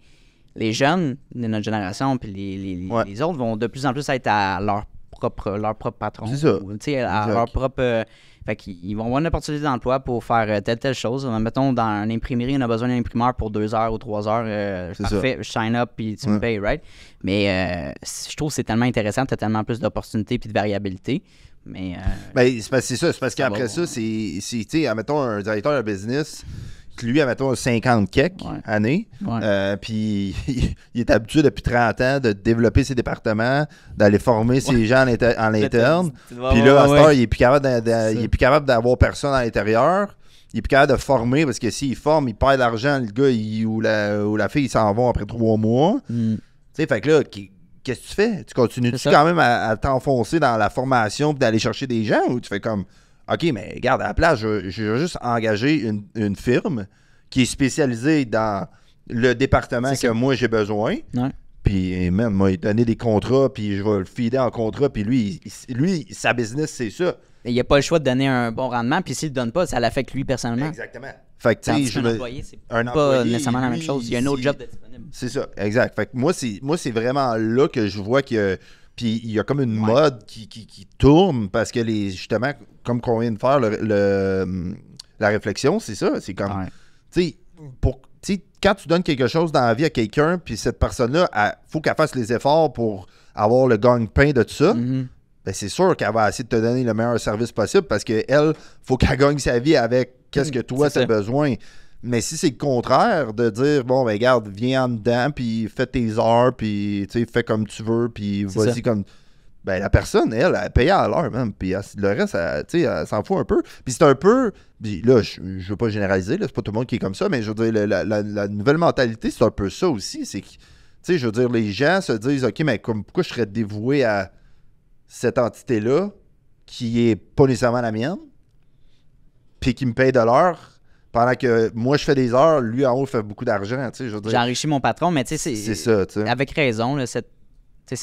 Speaker 1: les jeunes de notre génération, puis les, les, autres vont de plus en plus être à leur propre leur propre patron. C'est ça. à leur propre fait qu'ils vont avoir une opportunité d'emploi pour faire euh, telle, telle chose. Euh, mettons, dans une imprimerie on a besoin d'un imprimeur pour deux heures ou trois heures. Euh, parfait, je sign up puis tu me payes, right? Mais euh, je trouve que c'est tellement intéressant, tu as tellement plus d'opportunités puis de variabilité. Mais. Euh, ben, c'est ça, c'est parce qu'après ça, c'est. Tu
Speaker 2: sais, admettons, un directeur de business lui, toi 50 quelques années. Euh, puis il est habitué depuis 30 ans de développer ses départements, d'aller former ses gens en, interne. Puis là, à ce temps, il est plus capable d'avoir personne à l'intérieur. Il est plus capable de former parce que s'il forme, il perd l'argent, le gars ou, la, ou, la, fille, ils s'en vont après trois mois. Mm. Tu sais, fait que là, qu'est-ce que tu fais? Tu continues-tu quand même à, à t'enfoncer dans la formation et d'aller chercher des gens ou tu fais comme OK, mais garde à la place, je, vais juste engager une, firme qui est spécialisée dans le département que moi j'ai besoin. Puis, même, m'a donné des contrats, puis je vais le fider en
Speaker 1: contrat, puis lui, lui sa business, c'est ça. il n'a a pas le choix de donner un bon rendement, puis s'il ne le donne pas, ça l'affecte lui personnellement. Exactement. Fait que, tu je un c'est pas nécessairement la même chose. Il y a un autre
Speaker 2: job disponible. C'est ça, exact. Fait que moi, c'est, moi, c'est vraiment là que je vois que. Puis il y a comme une mode qui, qui, tourne parce que les justement, comme qu'on vient de faire, le, la réflexion, c'est ça. C'est comme, tu sais, pour quand tu donnes quelque chose dans la vie à quelqu'un, puis cette personne-là, il faut qu'elle fasse les efforts pour avoir le gagne-pain de tout ça, mm-hmm. ben, c'est sûr qu'elle va essayer de te donner le meilleur service possible parce qu'elle, il faut qu'elle gagne sa vie avec qu'est-ce que mm, toi, tu as besoin. Mais si c'est le contraire, de dire, bon, ben regarde, viens en dedans, puis fais tes heures, puis fais comme tu veux, puis vas-y comme ben la personne, elle, elle payait à l'heure même. Puis le reste, elle, s'en fout un peu. Puis c'est un peu. là, je, ne veux pas généraliser, c'est pas tout le monde qui est comme ça, mais je veux dire, la, nouvelle mentalité, c'est un peu ça aussi. C'est que, tu sais, je veux dire, les gens se disent, OK, mais pourquoi je serais dévoué à cette entité-là qui est pas nécessairement la mienne, puis qui me paye de l'heure pendant que moi je fais des heures, lui en haut fait beaucoup d'argent. J'enrichis
Speaker 1: mon patron, mais tu sais, c'est ça. tu sais. Avec raison, là, c'est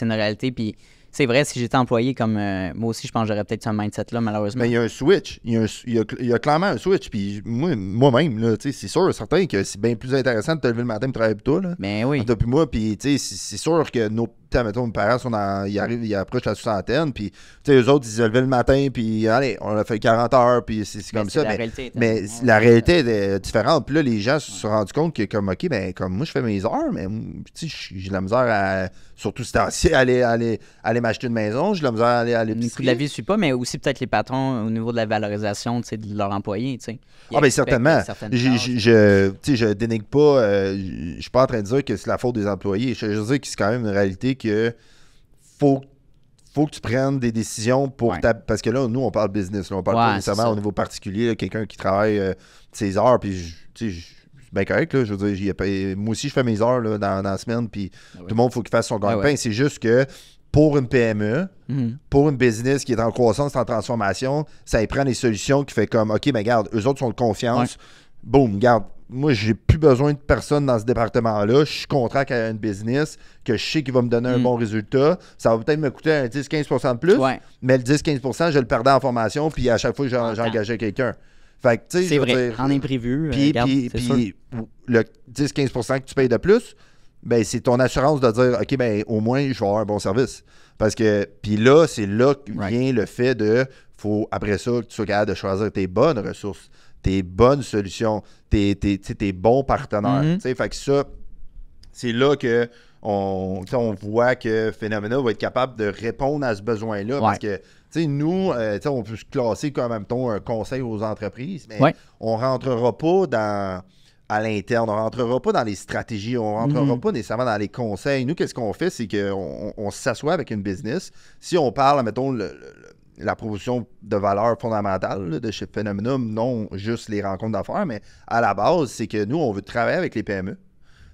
Speaker 1: une réalité. Puis c'est vrai, si j'étais employé comme. Euh, moi aussi, je pense que j'aurais peut-être ce mindset-là, malheureusement. Mais ben, il
Speaker 2: y a un switch. Il y a, clairement un switch. Puis moi-même, c'est sûr, certain que c'est bien plus intéressant de te lever le matin et de travailler plus tôt, Là, Mais ben oui. Depuis moi, puis c'est sûr que nos mettons, mes parents sont dans, ils arrivent, approchent la soixantaine, puis tu sais, eux autres, ils se levaient le matin, puis allez, on a fait 40 heures, puis c'est comme ça. Mais, la réalité est euh, différente. Puis là, les gens se sont rendus compte que, comme, OK, ben, comme moi, je fais mes heures, mais tu sais, j'ai la misère à, surtout si t'as aller, aller, aller m'acheter une
Speaker 1: maison, j'ai la misère à aller Le de la vie ne suit pas, mais aussi peut-être les patrons au niveau de la valorisation, de leurs employés, tu sais. Ah, ben, certainement.
Speaker 2: Je, je, je, dénigre pas, euh, je suis pas en train de dire que c'est la faute des employés. Je veux dire que c'est quand même une réalité que faut faut que tu prennes des décisions pour ta... Parce que là, nous, on parle business. on parle pas nécessairement au niveau particulier. Quelqu'un qui travaille euh, ses heures, puis tu sais, bien correct. je veux dire, moi aussi, je fais mes heures dans, la semaine, puis ah tout le monde, faut qu'il fasse son ah grand pain C'est juste que pour une PME, mhm. pour une business qui est en croissance, en transformation, ça y prend des solutions qui fait comme, OK, ben garde, eux autres sont de confiance. Boum, garde, moi, j'ai plus besoin de personne dans ce département-là. Je suis contrat à un business que je sais qu'il va me donner un mm. bon résultat. Ça va peut-être me coûter un 10-15 de plus, mais le 10-15 je le perdais en formation, puis à chaque fois, j'engageais quelqu'un. Fait c'est vrai, en imprévu. Euh, puis, le 10-15 que tu payes de plus, ben, c'est ton assurance de dire, OK, ben, au moins, je vais avoir un bon service. Parce que, puis là, c'est là que vient le fait de, faut après ça, que tu sois capable de choisir tes bonnes ressources tes bonnes solutions, tes, tes, tes bons partenaires. Mhm. Fait que ça, c'est là que on, voit que Phenomena va être capable de répondre à ce besoin-là. Parce que nous, euh, on peut se classer comme un conseil aux entreprises, mais on ne rentrera pas dans à l'interne, on ne rentrera pas dans les stratégies, on ne rentrera mhm. pas nécessairement dans les conseils. Nous, qu'est-ce qu'on fait, c'est qu'on s'assoit avec une business. Si on parle, mettons, le la proposition de valeur fondamentale de chez Phenomenum, non juste les rencontres d'affaires, mais à la base, c'est que nous, on veut travailler avec les PME.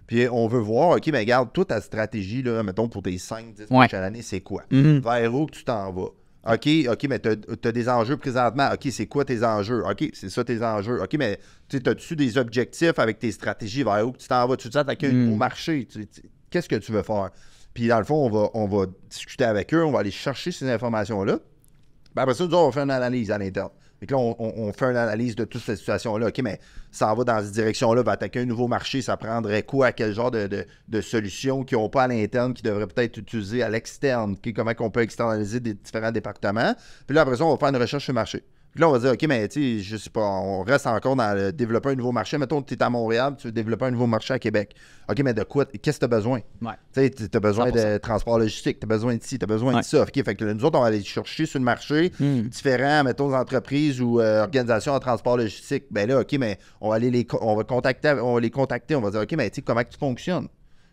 Speaker 2: Puis on veut voir, OK, mais ben, garde regarde, toute ta stratégie, là, mettons, pour tes 5-10 prochaines années, c'est quoi? Mm-hmm. Vers où tu t'en vas? OK, OK, mais tu as, des enjeux présentement. OK, c'est quoi tes enjeux? OK, c'est ça tes enjeux. OK, mais tu as tu des objectifs avec tes stratégies? Vers où tu t'en vas? Tu te mm. au marché? Qu'est-ce que tu veux faire? Puis dans le fond, va, on va discuter avec eux, on va aller chercher ces informations-là. Ben, après ça, nous on fait une analyse à l'interne. là, on, fait une analyse de toute cette situation-là. OK, mais ça va dans cette direction-là, va attaquer un nouveau marché, ça prendrait quoi, à quel genre de, solutions qu'ils n'ont pas à l'interne, qui devraient peut-être utiliser à l'externe, comment on peut externaliser des différents départements. Puis là, après ça, on va faire une recherche sur le marché là, on va dire, OK, mais tu sais, je sais pas, on reste encore dans le développer un nouveau marché. Mettons, tu es à Montréal, tu veux développer un nouveau marché à Québec. OK, mais de quoi, qu'est-ce que tu as besoin? Tu sais, tu as besoin de transport logistique, tu as besoin de ci, tu as besoin de ça. OK, fait que nous autres, on va aller chercher sur le marché différent hmm. différents, mettons, entreprises ou euh, organisations en transport logistique. Ben là, OK, mais on va aller les, on va contacter, on va les contacter, on va dire, OK, mais tu sais, comment tu fonctionnes?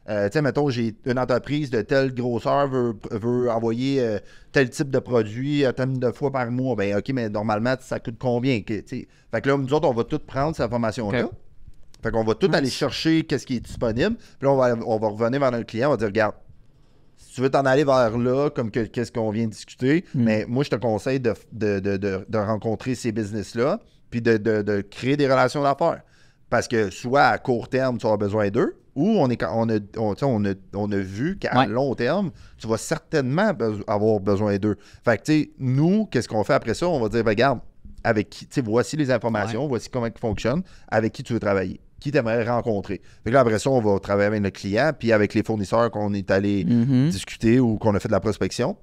Speaker 2: Tiens, euh, tu sais, mettons, j'ai une entreprise de telle grosseur veut, veut envoyer euh, tel type de produit à tant de fois par mois. Ben, OK, mais normalement, ça coûte combien? Fait que là, nous autres, on va tout prendre cette formation là Fait qu'on va tout aller chercher qu'est-ce qui est disponible. Puis là, on va, revenir vers notre client, on va dire, regarde, si tu veux t'en aller vers là, comme qu'est-ce qu'on vient de discuter, hmm. mais moi, je te conseille de, de, de rencontrer ces business-là, puis de, créer des relations d'affaires. Parce que soit à court terme, tu auras besoin d'eux, où on, est, on, a, on, a, vu qu'à long terme, tu vas certainement avoir besoin d'eux. Fait que, tu sais, nous, qu'est-ce qu'on fait après ça? On va dire, regarde, ben, avec qui, tu sais, voici les informations, voici comment ils fonctionnent, avec qui tu veux travailler, qui t'aimerais rencontrer. après ça, on va travailler avec le client, puis avec les fournisseurs qu'on est allé mm-hmm. discuter ou qu'on a fait de la prospection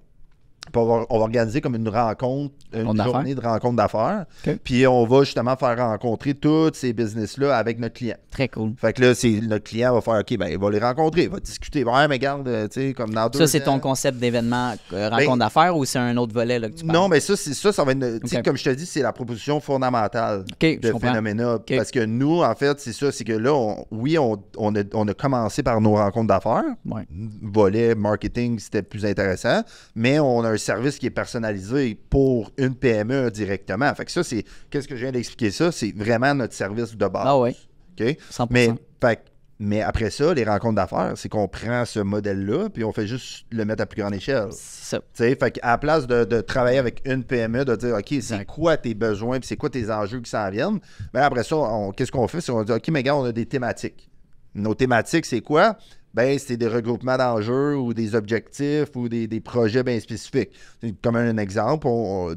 Speaker 2: on va, organiser comme une rencontre, une journée de rencontre d'affaires. Puis on va justement faire rencontrer tous ces business-là avec notre client. Très cool. Fait que là, notre client va faire OK, ben, il va les rencontrer, il va discuter. Ben, mais garde euh, tu sais, comme dans Ça, c'est ton
Speaker 1: concept d'événement euh, ben, rencontre d'affaires ou c'est un autre volet que
Speaker 2: tu parles? Non, mais ça, ça, ça va être. Comme je te dis, c'est la proposition fondamentale de Parce que nous, en fait, c'est ça, c'est que là, oui, on, on, a, on, a, commencé par nos rencontres d'affaires. Volet marketing, c'était plus intéressant, mais on a un service qui est personnalisé pour une PME directement. Fait ça, c'est. Qu'est-ce que je viens d'expliquer ça? C'est vraiment notre service de base. Ah oui. OK? Mais, mais après ça, les rencontres d'affaires, c'est qu'on prend ce modèle-là, puis on fait juste le mettre à plus grande échelle. C'est ça. fait à la place de, travailler avec une PME, de dire, OK, c'est quoi tes besoins, puis c'est quoi tes enjeux qui s'en viennent, mais ben, après ça, qu'est-ce qu'on fait? C'est qu'on dit, OK, mais gars, on a des thématiques. Nos thématiques, c'est quoi? ben, c'est des regroupements d'enjeux ou des objectifs ou des, projets bien spécifiques. Comme un exemple,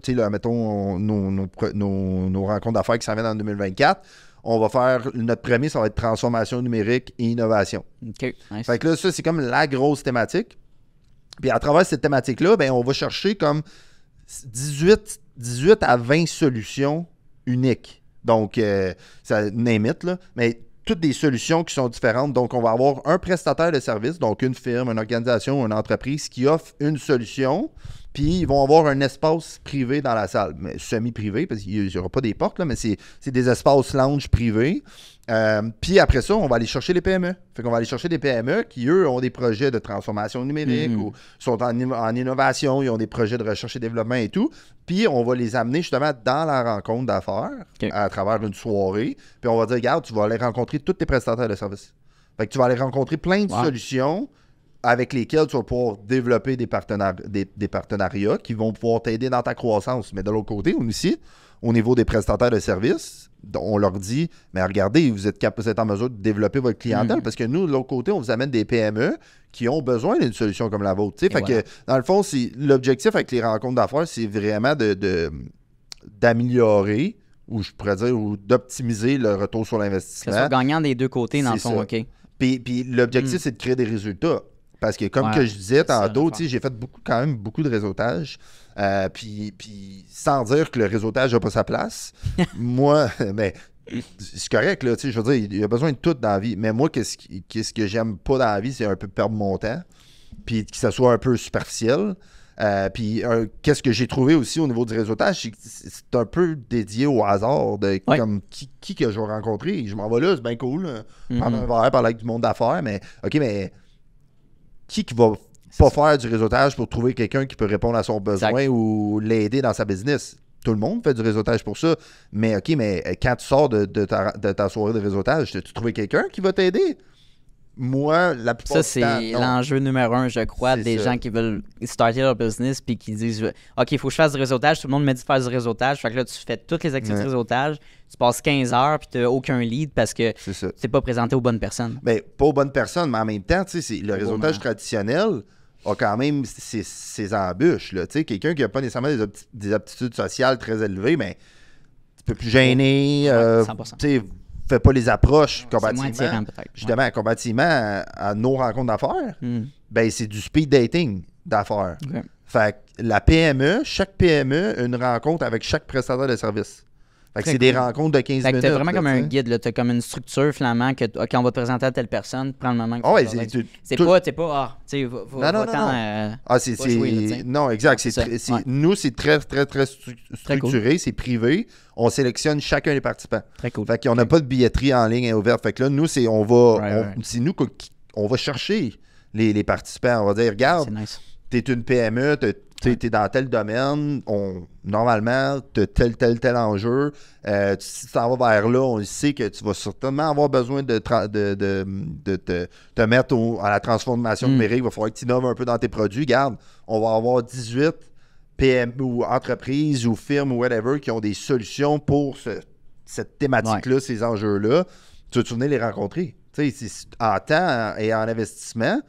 Speaker 2: tu là, mettons nos, nos, nos, rencontres d'affaires qui s'en viennent en 2024, on va faire notre premier, ça va être transformation numérique et innovation. OK. Nice. Fait que là, ça, c'est comme la grosse thématique. Puis à travers cette thématique-là, ben, on va chercher comme 18, 18 à 20 solutions uniques. Donc, euh, ça, n'imite, là. Mais toutes des solutions qui sont différentes. Donc, on va avoir un prestataire de service, donc une firme, une organisation, une entreprise qui offre une solution, puis ils vont avoir un espace privé dans la salle, mais semi-privé, parce qu'il n'y aura pas des portes, là, mais c'est des espaces lounge privés. Euh, puis après ça, on va aller chercher les PME. Fait qu'on va aller chercher des PME qui, eux, ont des projets de transformation numérique mhm. ou sont en, innovation, ils ont des projets de recherche et développement et tout. Puis on va les amener justement dans la rencontre d'affaires à travers une soirée. Puis on va dire, regarde, tu vas aller rencontrer tous tes prestataires de services. Fait que tu vas aller rencontrer plein de solutions avec lesquelles tu vas pouvoir développer des, des, partenariats qui vont pouvoir t'aider dans ta croissance. Mais de l'autre côté, on ici, au niveau des prestataires de services, on leur dit Mais regardez, vous êtes, capable, vous en mesure de développer votre clientèle mm. parce que nous, de l'autre côté, on vous amène des PME qui ont besoin d'une solution comme la vôtre. Fait que, dans le fond, l'objectif avec les rencontres d'affaires, c'est vraiment de, d'améliorer ou je pourrais dire ou d'optimiser le retour sur l'investissement. Que ce soit gagnant
Speaker 1: des deux côtés, dans le fond, OK. Puis, puis l'objectif, mm. c'est de créer
Speaker 2: des résultats. Parce que, comme que je disais tantôt, j'ai fait beaucoup, quand même beaucoup de réseautage. Euh, puis, puis, sans dire que le réseautage n'a pas sa place, moi, ben, c'est correct, là, je veux dire, il y a besoin de tout dans la vie. Mais moi, qu'est-ce qu'est-ce que j'aime pas dans la vie, c'est un peu perdre mon temps, puis que ce soit un peu superficiel. Euh, puis qu'est-ce que j'ai trouvé aussi au niveau du réseautage, c'est un peu dédié au hasard de comme qui, qui que je vais rencontrer. Je m'en vais là, c'est bien cool, On euh, mm-hmm. va parler avec du monde d'affaires, mais OK, mais qui qui va pas faire du réseautage pour trouver quelqu'un qui peut répondre à son besoin ou l'aider dans sa business? Tout le monde fait du réseautage pour ça. Mais OK, mais quand tu sors de, ta, soirée de réseautage, tu trouvé quelqu'un qui va t'aider? moi,
Speaker 1: la plupart Ça, c'est l'enjeu numéro un, je crois, des gens qui veulent starter leur business puis qui disent OK, il faut que je fasse du réseautage. Tout le monde me dit de faire du réseautage. Fait que là, tu fais toutes les activités de réseautage, tu passes 15 heures puis tu n'as aucun lead parce que tu n'es pas présenté aux bonnes personnes. mais ben, pas aux bonnes personnes, mais
Speaker 2: en même temps, le réseautage traditionnel a quand même ses, embûches. Quelqu'un qui n'a pas nécessairement des, aptitudes sociales très élevées, mais ben, tu peux plus gêner. 100%. Euh, fait pas les approches qu'on je justement, ouais. Justement, à, à, nos rencontres d'affaires, hmm. ben c'est du speed dating d'affaires. Fait que la PME, chaque PME, une rencontre avec chaque prestataire de service. Fait que c'est des rencontres de
Speaker 1: 15 fait que minutes. vraiment comme un guide, t'as comme une structure finalement que on va te présenter à telle personne, prends le moment que oh, ouais, c'est pas t'es pas ah, tu sais faut, non, non, euh, ah, c'est
Speaker 2: non, exact, c'est nous c'est très très très structuré, c'est privé, on sélectionne chacun des participants. Très cool. Fait qu'on n'a pas de billetterie en ligne ouverte. Fait que là nous c'est on va c'est nous qu'on va chercher les, les participants, on va dire regarde C'est nice tu es une PME, tu es, dans tel domaine, on, normalement, tu as tel, tel, tel enjeu. Euh, si tu t'en vas vers là, on sait que tu vas certainement avoir besoin de, te, mettre à la transformation hmm. numérique. Il va falloir que tu innoves un peu dans tes produits. Garde, on va avoir 18 PME ou entreprises ou firmes ou whatever qui ont des solutions pour cette thématique-là, ces enjeux-là. Tu vas te les rencontrer. Tu sais, en temps et en investissement,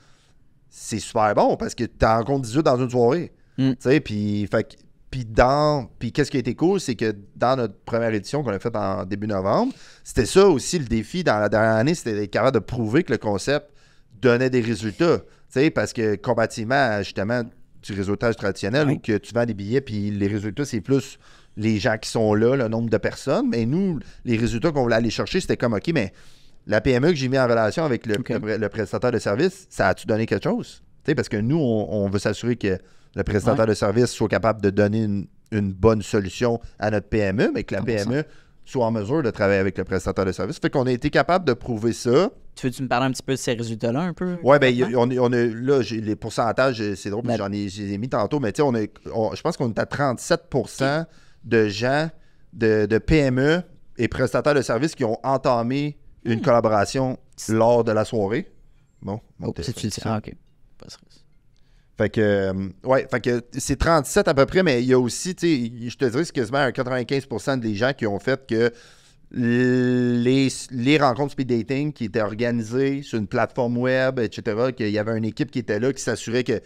Speaker 2: c'est super bon parce que tu rencontres 18 dans une soirée. Mm. Tu sais, puis puis dans puis qu'est-ce qui a été cool, c'est que dans notre première édition qu'on a faite en début novembre, c'était ça aussi le défi dans la dernière année, c'était d'être capable de prouver que le concept donnait des résultats. Tu sais, parce que combativement justement du réseautage traditionnel où que tu vends des billets puis les résultats c'est plus les gens qui sont là, le nombre de personnes, mais nous les résultats qu'on voulait aller chercher, c'était comme OK, mais la PME que j'ai mis en relation avec le, prestataire de service, ça a-tu donné quelque chose? parce que nous, on, veut s'assurer que le prestataire de service soit capable de donner une, bonne solution à notre PME, mais que la ah, PME soit en mesure de travailler avec le prestataire de service. Fait qu'on a été capable de prouver ça. Tu veux-tu me parler un petit peu de ces résultats-là un peu? Oui, bien, on, là, les pourcentages, euh, c'est drôle, j'en ai, mis tantôt, mais tu sais, je pense qu'on est à 37 de gens de, de PME et prestataires de services qui ont entamé une hmm. collaboration lors de la soirée. Bon, oh, ah, ok. fait que, euh, ouais, fait que c'est 37 à peu près, mais il y a aussi, tu sais, je te dirais, c'est quasiment 95% des gens qui ont fait que les, les rencontres speed dating qui étaient organisées sur une plateforme web, etc., qu'il y avait une équipe qui était là, qui s'assurait que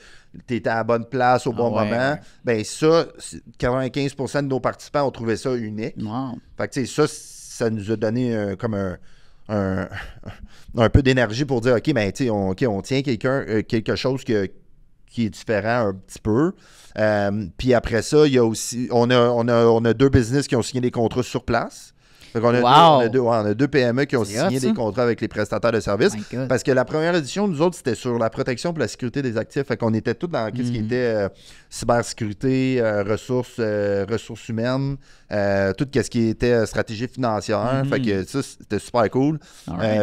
Speaker 2: tu étais à la bonne place au ah bon moment, ben ça, 95% de nos participants ont trouvé ça unique. Fait que, tu sais, ça, ça nous a donné comme un un, peu d'énergie pour dire, OK, ben, on, on tient quelqu'un, euh, quelque chose qui est différent un petit peu. Euh, puis après ça, il y a aussi, on a, on a, on a deux business qui ont signé des contrats sur place on, a deux, PME qui ont signé des contrats avec les prestataires de services. parce que la première édition, nous autres, c'était sur la protection pour la sécurité des actifs. Fait qu'on était tous dans ce qui mm-hmm. était euh, cybersécurité, euh, ressources, euh, ressources humaines, tout ce qui était stratégie financière. Fait que mm-hmm. ça, c'était super cool.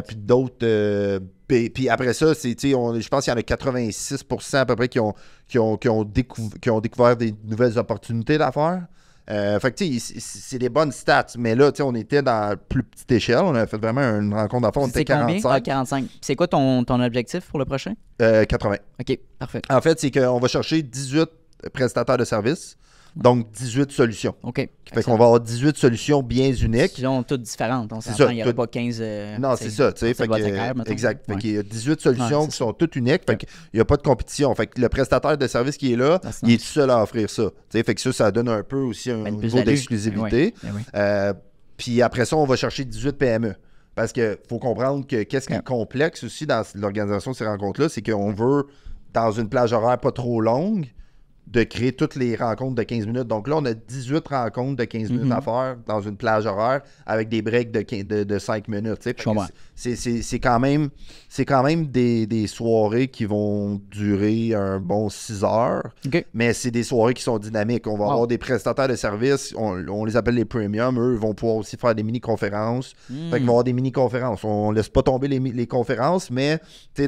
Speaker 2: puis d'autres. Puis, après ça, c'est, je pense qu'il y en a 86 à peu près qui ont découvert des nouvelles opportunités d'affaires. Euh, fait que, c'est des bonnes stats. Mais là, on était dans la plus petite échelle. On a fait vraiment une rencontre d'enfants. On était 45.
Speaker 1: 45. Ah, c'est quoi ton, objectif pour le prochain?
Speaker 2: 80. Euh, OK, parfait. En fait, c'est qu'on va chercher 18 prestataires de services. Donc, 18 solutions. OK. Fait qu'on va avoir 18 solutions bien uniques. sont toutes
Speaker 1: différentes. On c'est Il n'y aura pas 15. Euh, non, c'est ça. Fait que, exact.
Speaker 2: qu'il y a 18 solutions qui sont toutes uniques. Fait qu'il n'y a pas de compétition. Fait que le prestataire de service qui est là, il est seul à offrir ça. fait que ça, ça donne un peu aussi un ben, niveau d'exclusivité. Ben euh, puis après ça, on va chercher 18 PME. Parce qu'il faut comprendre que qu'est-ce qui est complexe aussi dans l'organisation de ces rencontres-là, c'est qu'on veut, dans une plage horaire pas trop longue, de créer toutes les rencontres de 15 minutes. Donc là, on a 18 rencontres de 15 minutes mhm. à faire dans une plage horaire avec des breaks de, de, 5 minutes. C'est quand même, quand même des, soirées qui vont durer un bon 6 heures, mais c'est des soirées qui sont dynamiques. On va avoir des prestataires de services, on, les appelle les premiums. Eux vont pouvoir aussi faire des mini-conférences. Hmm. Fait avoir des mini-conférences. On laisse pas tomber les, les conférences, mais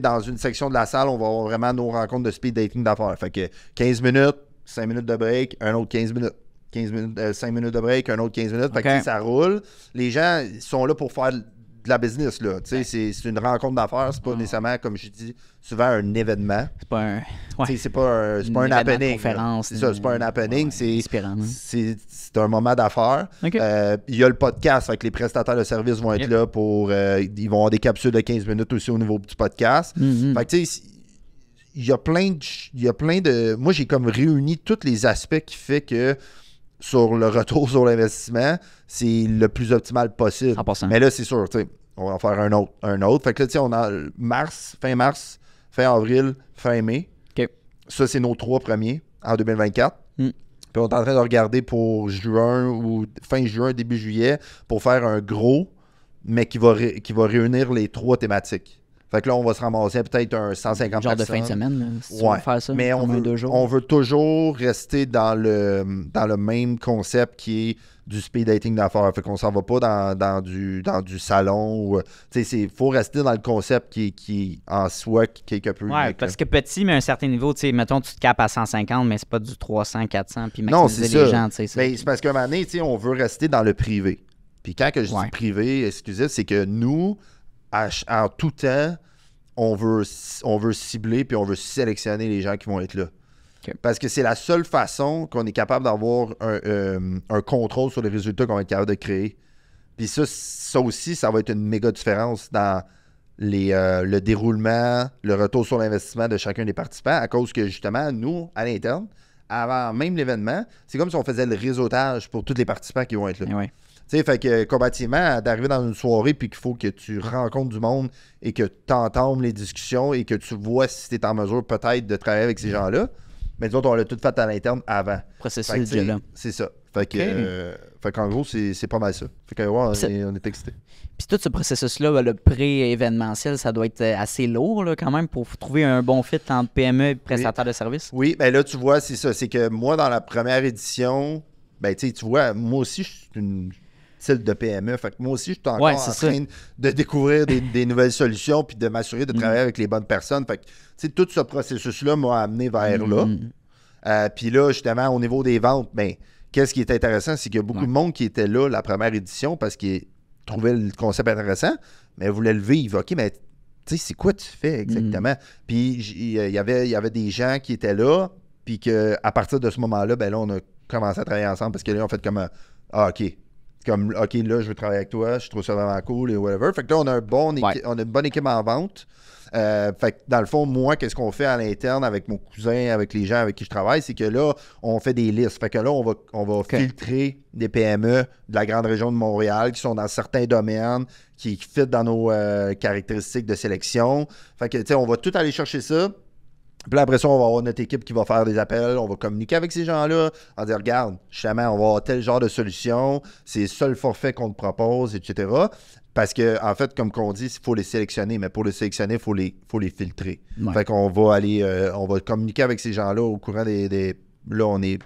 Speaker 2: dans une section de la salle, on va avoir vraiment nos rencontres de speed dating d'affaires. Fait que 15 minutes, 5 minutes de break, un autre 15 minutes. 15 minutes, 5 euh, minutes de break, un autre 15 minutes. ça roule. Les gens sont là pour faire de la business. Là. C'est, une rencontre d'affaires. C'est pas ah. nécessairement, comme je dis, souvent un événement. C'est pas un. C'est pas un, c'est pas un happening. C'est pas un happening. c'est, hein. c'est, c'est, un moment d'affaires. Euh, il y a le podcast. Fait les prestataires de services vont être là pour. Euh, ils vont avoir des capsules de 15 minutes aussi au niveau du podcast. Mm-hmm il y a plein de. y a plein de moi, j'ai comme réuni tous les aspects qui fait que sur le retour sur l'investissement, c'est le plus optimal possible. Mais là, c'est sûr, on va en faire un autre. Un autre. Fait que là, on a mars, fin mars, fin avril, fin mai. Ça, c'est nos trois premiers en 2024. Mm. Puis on est en train de regarder pour juin ou fin juin, début juillet, pour faire un gros, mais qui va, qui va réunir les trois thématiques. Fait que là, on va se ramasser peut-être un 150 Genre de fin de semaine, ouais. faire ça. Mais on veut, toujours rester dans le, dans le même concept qui est du speed dating d'affaires. Fait qu'on s'en va pas dans, dans, du, dans du salon. Euh, Il faut rester dans le concept qui, qui en soi quelque peu. Ouais, parce que
Speaker 1: petit, mais à un certain niveau, tu sais, mettons, tu te capes à 150, mais c'est pas du 300, 400, puis maximiser non, c'est
Speaker 2: ça. mais c'est parce qu'à un moment donné, on veut rester dans le privé. Puis quand que je dis privé, excusez, c'est que nous, en tout temps, on veut, on veut cibler puis on veut sélectionner les gens qui vont être là. Parce que c'est la seule façon qu'on est capable d'avoir un, euh, contrôle sur les résultats qu'on est capable de créer. Puis ça, ça aussi, ça va être une méga différence dans les, euh, le déroulement, le retour sur l'investissement de chacun des participants, à cause que justement, nous, à l'interne, avant même l'événement, c'est comme si on faisait le réseautage pour tous les participants qui vont être là. Eh sais, fait que euh, combativement, d'arriver dans une soirée puis qu'il faut que tu rencontres du monde et que tu entendes les discussions et que tu vois si tu es en mesure peut-être de travailler avec ces mm. gens-là. Mais disons on l'a tout fait à l'interne avant. Processus C'est ça. Fait que, euh,
Speaker 1: fait qu'en gros, c'est pas mal ça. Fait qu'on on, est, excité. Puis tout ce processus-là, ben, le pré-événementiel, ça doit être euh, assez lourd quand même pour trouver un bon fit entre PME et prestataire de service. Oui, ben là, tu vois, c'est ça. C'est que moi, dans la
Speaker 2: première édition, ben tu vois, moi aussi, je suis une celle de PME. Fait moi aussi, je suis encore en train de découvrir des, nouvelles solutions puis de m'assurer de mm. travailler avec les bonnes personnes. Fait que, tout ce processus-là m'a amené vers là. Mm. Euh, puis là, justement, au niveau des ventes, ben, qu'est-ce qui est intéressant, c'est qu'il y a beaucoup de monde qui était là la première édition parce qu'ils trouvaient le concept intéressant, mais voulaient le vivre. OK, mais tu sais, c'est quoi tu fais exactement? Mm. Puis il y avait, y avait des gens qui étaient là, puis qu'à partir de ce moment-là, ben là, on a commencé à travailler ensemble parce que là, on fait comme, ah, OK, comme OK, là, je veux travailler avec toi, je trouve ça vraiment cool et whatever. Fait que là, on a, un bon une bonne équipe en vente. Euh, fait que dans le fond, moi, qu'est-ce qu'on fait à l'interne avec mon cousin, avec les gens avec qui je travaille, c'est que là, on fait des listes. Fait que là, on va, on filtrer des PME de la grande région de Montréal qui sont dans certains domaines, qui, fit dans nos euh, caractéristiques de sélection. Fait que, tu sais, on va tout aller chercher ça. Puis après ça, on va avoir notre équipe qui va faire des appels, on va communiquer avec ces gens-là, en dire regarde, justement, on va avoir tel genre de solution, c'est le seul forfait qu'on te propose, etc. Parce que, en fait, comme qu'on dit, il faut les sélectionner, mais pour les sélectionner, il faut les, faut les filtrer. en Fait qu'on va aller, euh, on va communiquer avec ces gens-là au courant des, Là, on est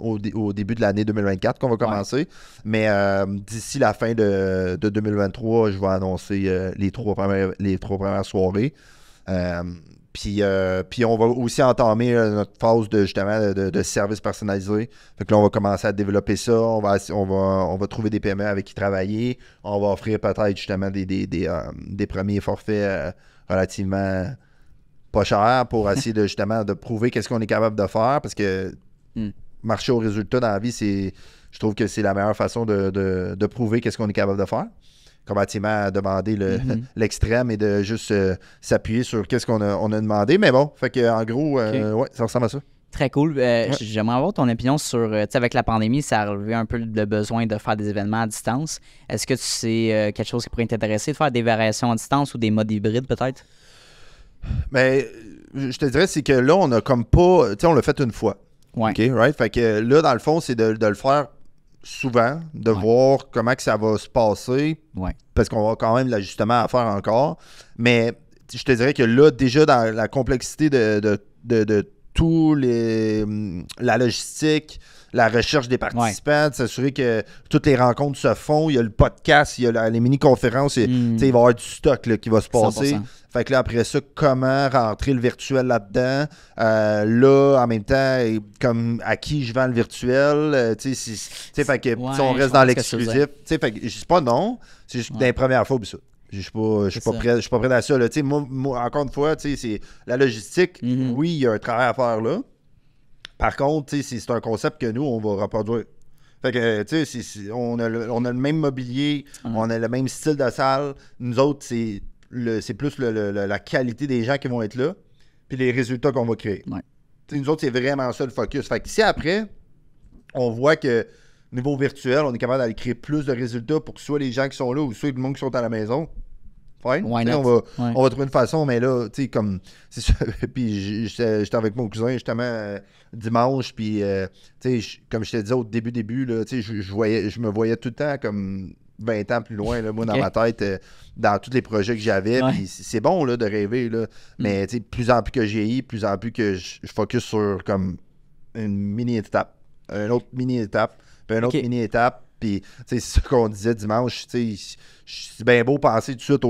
Speaker 2: au, début de l'année 2024 qu'on va commencer. Mais euh, d'ici la fin de, 2023, je vais annoncer euh, les, trois premières, les trois soirées. Euh, puis, on va aussi entamer euh, notre phase de justement de, service personnalisé. Fait que là, on va commencer à développer ça. On va, on va, on va trouver des PME avec qui travailler. On va offrir peut-être justement des, euh, premiers forfaits relativement pas chers pour essayer de justement de prouver qu'est-ce qu'on est capable de faire. Parce que hmm. marcher au résultat dans la vie, c'est je trouve que c'est la meilleure façon de, de prouver qu'est-ce qu'on est capable de faire à demander mhm. l'extrême et de juste euh, s'appuyer sur qu'est-ce qu'on a, demandé. Mais bon, fait que, en gros, euh, ça ressemble à ça.
Speaker 1: Très cool. Euh, j'aimerais avoir ton opinion sur, tu sais, avec la pandémie, ça a relevé un peu le besoin de faire des événements à distance. Est-ce que tu sais quelque chose qui pourrait t'intéresser, de faire des variations à distance ou des modes hybrides peut-être?
Speaker 2: Mais ben, je te dirais, c'est que là, on a comme pas, tu sais, on l'a fait une fois. OK, right? Fait que là, dans le fond, c'est de le faire souvent, de voir comment que ça va se passer. Parce qu'on a quand même l'ajustement à faire encore. Mais je te dirais que là, déjà dans la complexité de, de, de, les, hum, la logistique, la recherche des participants, s'assurer que toutes les rencontres se font. Il y a le podcast, il y a les mini-conférences. Hmm. Il va y avoir du stock qui va se passer. Fait que là, après ça, comment rentrer le virtuel là-dedans? Euh, là, en même temps, comme à qui je vends le virtuel? Euh, si on reste dans l'exclusif. Tu ne je dis pas non, c'est juste ouais. la première fois, ça. Je ne pas, je suis pas, prêt, je suis pas prêt à ça. Moi, moi, encore une fois, c'est la logistique. Mm-hmm. Oui, il y a un travail à faire là. Par contre, c'est un concept que nous, on va reproduire. Fait que, on, a le, même mobilier, on a le même style de salle. Nous autres, c'est plus la qualité des gens qui vont être là, puis les résultats qu'on va créer. Nous autres, c'est vraiment ça le focus. Fait si après, on voit que niveau virtuel, on est capable d'aller créer plus de résultats pour que soit les gens qui sont là ou soit les gens qui sont à la maison, oui, On va, trouver une façon, mais là, tu sais, comme. puis j'étais avec mon cousin justement euh, dimanche, puis, euh, tu sais, comme je te disais au début, début, là, tu sais, je me voyais tout le temps comme 20 ans plus loin, là, moi, dans ma tête, euh, dans tous les projets que j'avais. puis c'est bon là, de rêver, là, mm. mais, tu sais, plus en plus que j'ai plus en plus que je focus sur comme une mini-étape, une autre mini-étape, puis une autre mini-étape. Puis, c'est ce qu'on disait dimanche. C'est bien beau penser tout de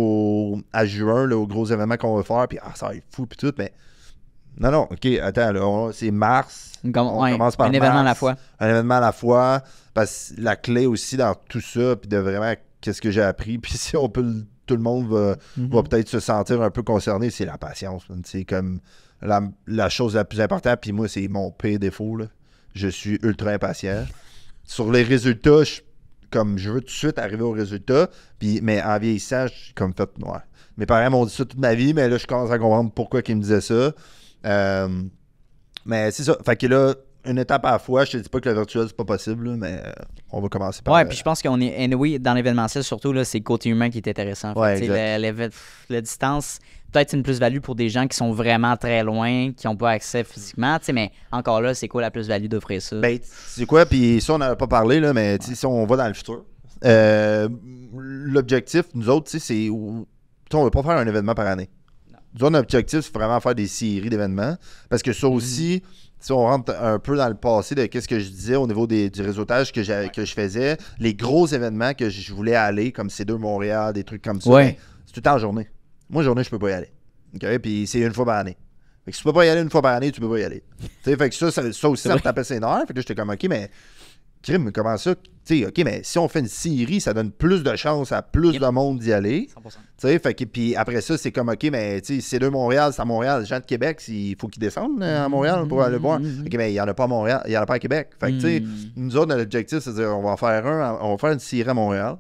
Speaker 2: suite à juin, là, au gros événement qu'on va faire. Puis, ah, ça va être fou, puis tout. Mais non, non, ok, attends, c'est mars. on commence par un événement à la fois. Un événement à la fois. Parce que la clé aussi dans tout ça, puis de vraiment qu'est-ce que j'ai appris, puis si on peut, tout le monde mhm. va, peut-être se sentir un peu concerné, c'est la patience. C'est comme la, chose la plus importante, puis moi, c'est mon pire défaut. Je suis ultra impatient sur les résultats, je, comme je veux tout de suite arriver aux résultats, puis, mais en vieillissant, je comme fait noir. Mes parents m'ont dit ça toute ma vie, mais là, je commence à comprendre pourquoi ils me disaient ça. Euh, mais c'est ça. Fait que là, une étape à la fois. Je te dis pas que le virtuel, c'est pas possible, mais euh, on va commencer par. Ouais, puis je
Speaker 1: pense qu'on est. oui dans l'événementiel, surtout, là, c'est le côté humain qui est intéressant. la, distance, peut-être une plus-value pour des gens qui sont vraiment très loin, qui n'ont pas accès physiquement, mais encore là, c'est quoi la plus-value d'offrir ça?
Speaker 2: c'est ben, quoi? Puis ça, on n'en a pas parlé, là, mais si on va dans le futur, euh, l'objectif, nous autres, c'est. On veut pas faire un événement par année. Nous, notre objectif, c'est vraiment faire des séries d'événements. Parce que ça mm-hmm. aussi, si on rentre un peu dans le passé de qu'est-ce que je disais au niveau du réseautage que, que je faisais, les gros événements que je voulais aller, comme C2 Montréal, des trucs comme ça, ben, c'est tout en journée. Moi, journée, je peux pas y aller. Puis c'est une fois par année. si tu peux pas y aller une fois par année, tu peux pas y aller. fait que ça, ça, aussi, ça me tapait ses nerfs. Fait que j'étais comme, OK, mais crime, comment ça? sais, OK, mais si on fait une série, ça donne plus de chances à plus de monde d'y aller. 100%. T'sais, fait que, puis après ça, c'est comme, OK, mais c'est de Montréal, c'est à Montréal. Les gens de Québec, il faut qu'ils descendent euh, à Montréal pour aller voir. Mm-hmm. OK, mais il n'y en a pas à Montréal, il n'y en a pas à Québec. Fait que, sais mm-hmm. nous autres, notre objectif, c'est de dire, on va faire un, on va faire une série à Montréal.